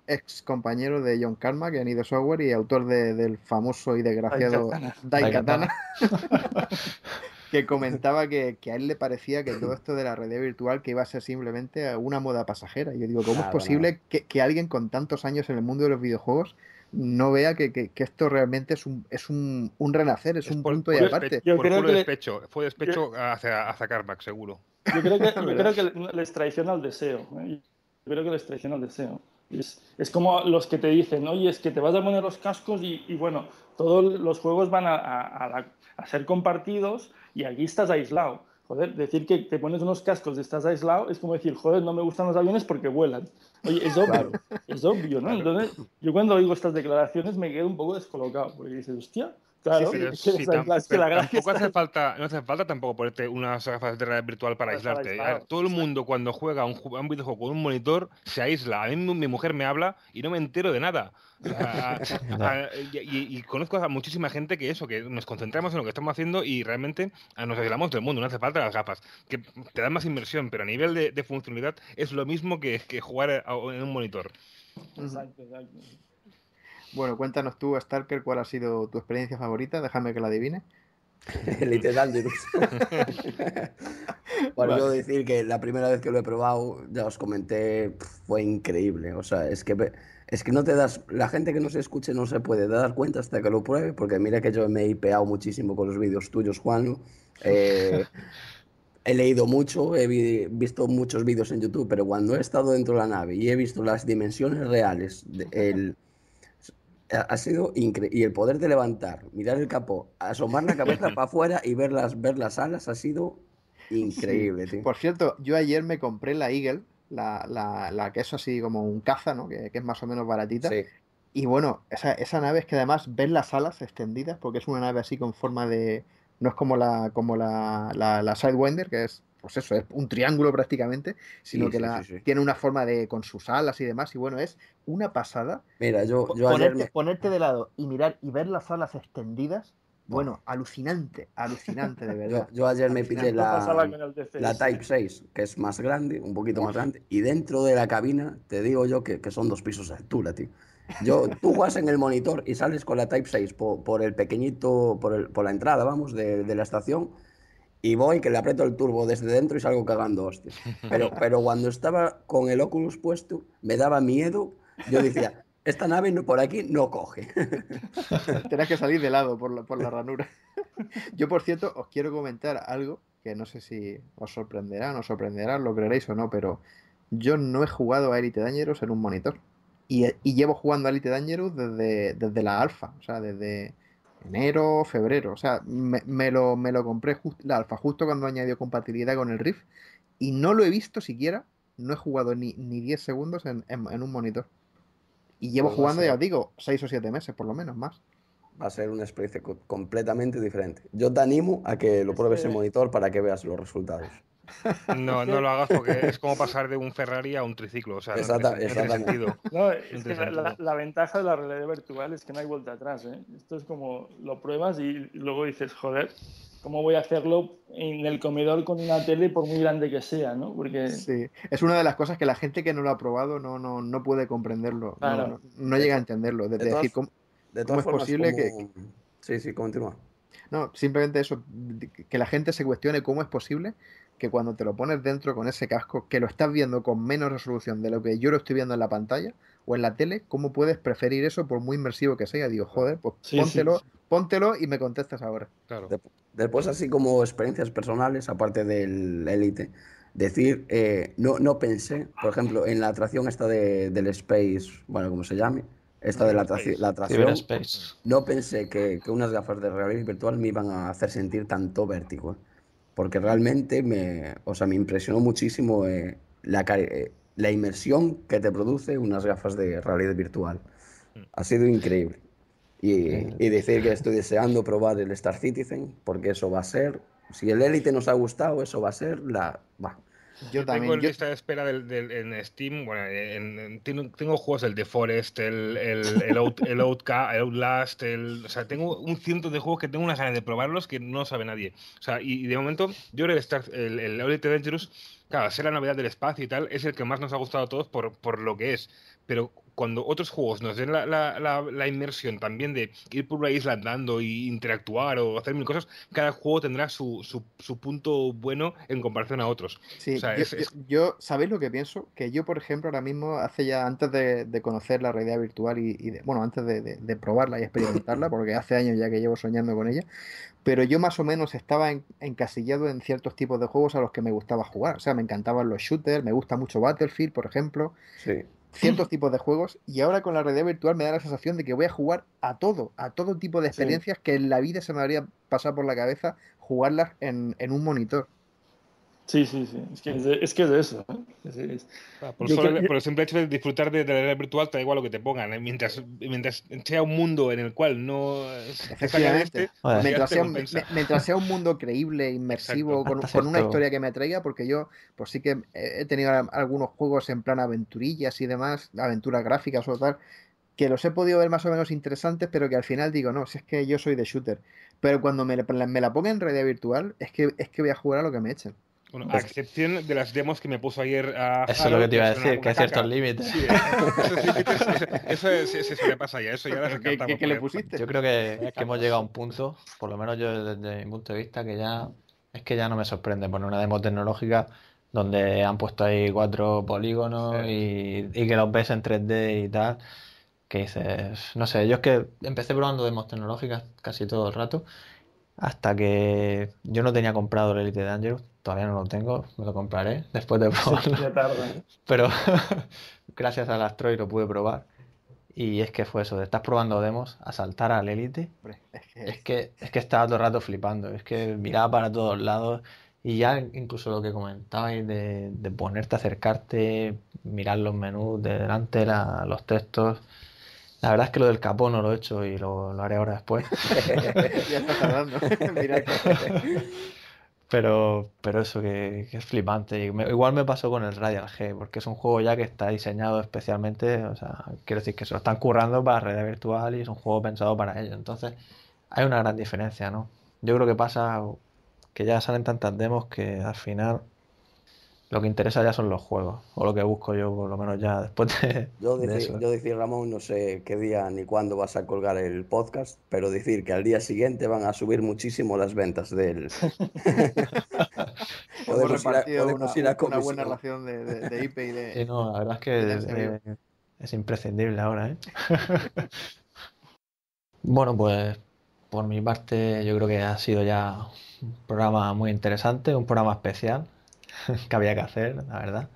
ex, compañero de John Karma, que en ID Software y autor del famoso y desgraciado Daikatana. Katana. que comentaba que, a él le parecía que todo esto de la red virtual que iba a ser simplemente una moda pasajera. Yo digo, ¿cómo es posible que alguien con tantos años en el mundo de los videojuegos no vea que, que, esto realmente es un, es un, un renacer, es, un punto de aparte. Yo creo despecho, fue despecho a hacia, seguro. Yo creo, que, creo que, les traiciona el deseo. ¿eh? Yo creo que les traiciona deseo. Es, es, como los que te dicen, oye, es que te vas a poner los cascos y, y bueno, todos los juegos van a, a, a ser compartidos y aquí estás aislado Joder, decir que te pones unos cascos y estás aislado es como decir, joder, no me gustan los aviones porque vuelan. Oye, es obvio, es obvio, ¿no? Entonces, yo cuando oigo estas declaraciones me quedo un poco descolocado, porque dices, hostia, Claro, sí, tampoco hace falta, no hace falta tampoco ponerte unas gafas de realidad virtual para aislarte. todo el mundo cuando juega un, un, videojuego con un monitor se aísla. A mí mi mujer me habla y no me entero de nada. y, conozco a muchísima gente que eso, que nos concentramos en lo que estamos haciendo y realmente ah, nos aislamos del mundo. No hace falta las gafas, que te dan más inmersión pero a nivel de, funcionalidad es lo mismo que, que jugar en un monitor. Exacto, exacto. Bueno, cuéntanos tú, Starker, cuál ha sido tu experiencia favorita. Déjame que la adivine. Literal, yo. bueno, yo decir que la primera vez que lo he probado, ya os comenté, fue increíble. O sea, es que, es que no te das. La gente que no se escuche no se puede dar cuenta hasta que lo pruebe, porque mira que yo me he hipeado muchísimo con los vídeos tuyos, Juan. Eh, he leído mucho, he visto muchos vídeos en YouTube, pero cuando he estado dentro de la nave y he visto las dimensiones reales, del ha sido increíble. Y el poder de levantar, mirar el capó, asomar la cabeza para afuera y ver las, ver las alas ha sido increíble, Por cierto, yo ayer me compré la Eagle, la, la, que es así como un caza, ¿no? Que, es más o menos baratita. Sí. Y bueno, esa, nave es que además ver las alas extendidas porque es una nave así con forma de... No es como la, como la, la Sidewinder, que es pues eso, es un triángulo prácticamente, sino que tiene una forma de con sus alas y demás, y bueno, es una pasada. Mira, yo, ponerte, de lado y mirar y ver las alas extendidas, bueno, alucinante, alucinante de verdad. Yo, ayer me pillé la, la Type 6, que es más grande, un poquito más grande, y dentro de la cabina te digo yo que, son dos pisos de altura, tío. Yo, tú vas en el monitor y sales con la Type 6 por, el pequeñito, por, la entrada, vamos, de la estación y voy que le aprieto el turbo desde dentro y salgo cagando, hostias Pero, pero cuando estaba con el Oculus puesto, me daba miedo. Yo decía, esta nave por aquí no coge. Tenés que salir de lado por la, ranura. Yo, por cierto, os quiero comentar algo que no sé si os sorprenderá, no sorprenderá, lo creeréis o no, pero yo no he jugado a Elite Dangerous en un monitor. Y, llevo jugando a Elite Dangerous desde, desde la alfa, o sea, desde, enero, febrero. O sea, me, lo, me lo compré la alfa justo cuando añadió compatibilidad con el Riff y no lo he visto siquiera, no he jugado ni, ni 10 segundos en, un monitor. Y llevo pues jugando, ya os digo, 6 o 7 meses por lo menos más. Va a ser un experiencia completamente diferente. Yo te animo a que lo pruebes en monitor para que veas los resultados. No, no lo hagas porque es como pasar de un Ferrari a un triciclo. O sea, La, ventaja de la realidad virtual es que no hay vuelta atrás. ¿eh? Esto es como lo pruebas y luego dices, joder, ¿cómo voy a hacerlo en el comedor con una tele por muy grande que sea? ¿no? Porque... Sí, es una de las cosas que la gente que no lo ha probado no, no, puede comprenderlo. No, llega a entenderlo. De, ¿cómo, es posible que... Sí, sí, continúa. No, simplemente eso, que la gente se cuestione cómo es posible que cuando te lo pones dentro con ese casco, que lo estás viendo con menos resolución de lo que yo lo estoy viendo en la pantalla o en la tele, ¿cómo puedes preferir eso por muy inmersivo que sea? Digo, joder, pues póntelo, póntelo y me contestas ahora. Claro. Después, así como experiencias personales, aparte del Elite, decir, eh, no, no pensé, por ejemplo, en la atracción esta de, del Space, bueno, como se llame, esta de la, la atracción. No pensé que, que, unas gafas de realidad virtual me iban a hacer sentir tanto vértigo. ¿eh? porque realmente me, o sea, me impresionó muchísimo eh, la, eh, la inmersión que te produce unas gafas de realidad virtual. Mm. Ha sido increíble. Y, y, decir que estoy deseando probar el Star Citizen, porque eso va a ser, si el Elite nos ha gustado, eso va a ser la, yo también. Tengo yo... lista de espera del, del, en Steam. Bueno, en, tengo, juegos, el The Forest, el, el, el, Outlast. o sea, tengo un ciento de juegos que tengo unas ganas de probarlos que no sabe nadie. O sea, y, de momento, yo creo que el, el Elite Dangerous, claro, ser la novedad del espacio y tal, es el que más nos ha gustado a todos por, por lo que es. Pero cuando otros juegos nos den la, inmersión también de ir por la isla andando e interactuar o hacer mil cosas, cada juego tendrá su, su, punto bueno en comparación a otros. Sí, yo, ¿sabéis lo que pienso? Que yo, por ejemplo, ahora mismo, hace ya antes de, conocer la realidad virtual y, bueno, antes de, probarla y experimentarla, porque hace años ya que llevo soñando con ella, pero yo más o menos estaba encasillado en ciertos tipos de juegos a los que me gustaba jugar. O sea, me encantaban los shooters, me gusta mucho Battlefield, por ejemplo. Sí ciertos tipos de juegos y ahora con la realidad virtual me da la sensación de que voy a jugar a todo, a todo tipo de experiencias que en la vida se me habría pasado por la cabeza jugarlas en, en un monitor. Sí, sí, sí. Es que es de, eso. Ah, por, ejemplo, el hecho de disfrutar de, la realidad virtual, da igual lo que te pongan. ¿eh? Mientras, mientras sea un mundo en el cual no. Efectivamente. mientras, sea, un mundo creíble, inmersivo, con, una historia que me atraiga, porque yo, pues sí que he tenido algunos juegos en plan aventurillas y demás, aventuras gráficas o tal, que los he podido ver más o menos interesantes, pero que al final digo, no, si es que yo soy de shooter. Pero cuando me, la pongan en realidad virtual, es que, es que voy a jugar a lo que me echen. Bueno, pues a excepción de las demos que me puso ayer a. Eso es lo que te iba a decir, que hay ciertos límites. Eh, eso, se me pasa ya, eso ya las ¿Qué, ¿qué, le pusiste? Yo creo que, hemos llegado a un punto, por lo menos yo desde mi punto de vista, que ya es que ya no me sorprende poner una demo tecnológica donde han puesto ahí cuatro polígonos y, y, que los ves en 3D y tal. Que dices, no sé, yo es que empecé probando demos tecnológicas casi todo el rato, hasta que yo no tenía comprado el Elite Dangerous todavía no lo tengo, me lo compraré después de probarlo. Pero gracias al Astroid lo pude probar. Y es que fue eso, de estás probando demos, asaltar al élite. Es, que... es que, estaba todo el rato flipando, es que miraba para todos lados. Y ya incluso lo que comentabais de, de ponerte, acercarte, mirar los menús de delante, los textos. La verdad es que lo del capó no lo he hecho y lo, lo haré ahora después. ya está tardando. Mira pero, pero eso, que, es flipante. igual me pasó con el Radial G, porque es un juego ya que está diseñado especialmente, o sea, quiero decir que se lo están currando para red virtual y es un juego pensado para ello. Entonces, hay una gran diferencia, ¿no? Yo creo que pasa que ya salen tantas demos que al final lo que interesa ya son los juegos, o lo que busco yo, por lo menos ya después de. Yo decir, Ramón, no sé qué día ni cuándo vas a colgar el podcast, pero decir que al día siguiente van a subir muchísimo las ventas del. podemos ir una, buena relación de, IP y de. no, la verdad es que es, es imprescindible ahora, ¿eh? bueno, pues por mi parte, yo creo que ha sido ya un programa muy interesante, un programa especial. que había que hacer, la verdad.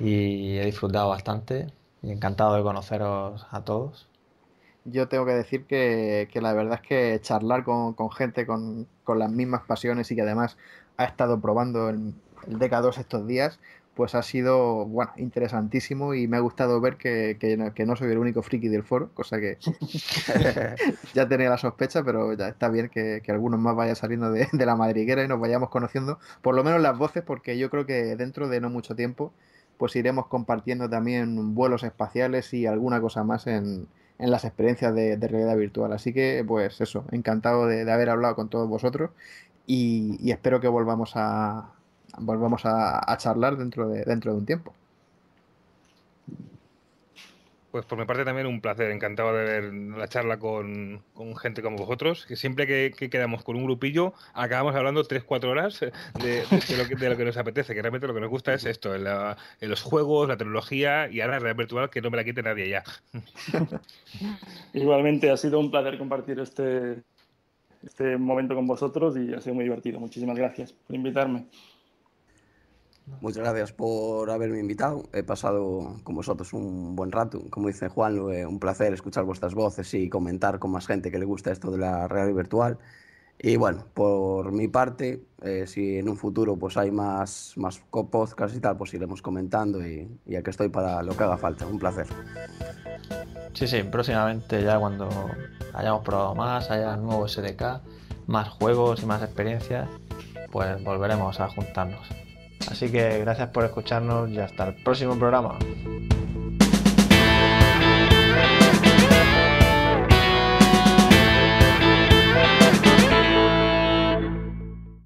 Y he disfrutado bastante y encantado de conoceros a todos. Yo tengo que decir que, que la verdad es que charlar con, con gente con, con, las mismas pasiones y que además ha estado probando el, el 2 estos días, pues ha sido bueno, interesantísimo y me ha gustado ver que, no, soy el único friki del foro, cosa que ya tenía la sospecha, pero ya está bien que, algunos más vayan saliendo de, la madriguera y nos vayamos conociendo, por lo menos las voces, porque yo creo que dentro de no mucho tiempo, pues iremos compartiendo también vuelos espaciales y alguna cosa más en, las experiencias de, realidad virtual. Así que, pues eso, encantado de, haber hablado con todos vosotros y espero que volvamos a, volvamos a, charlar dentro de, dentro de un tiempo. Pues por mi parte también un placer, encantado de ver la charla con, gente como vosotros, que siempre que, quedamos con un grupillo acabamos hablando 3-4 horas de, lo que, nos apetece, que realmente lo que nos gusta es esto, los juegos, la tecnología y ahora la realidad virtual, que no me la quite nadie ya. Igualmente, ha sido un placer compartir este, este momento con vosotros y ha sido muy divertido. Muchísimas gracias por invitarme. Muchas gracias por haberme invitado. He pasado con vosotros un buen rato. Como dice Juan, un placer escuchar vuestras voces y comentar con más gente que le gusta esto de la realidad virtual. Y bueno, por mi parte, eh, si en un futuro pues hay más, más podcasts y tal, pues iremos comentando y, y aquí estoy para lo que haga falta. Un placer. Sí, sí, próximamente ya cuando hayamos probado más, haya nuevo SDK, más juegos y más experiencias, pues volveremos a juntarnos. Así que gracias por escucharnos y hasta el próximo programa.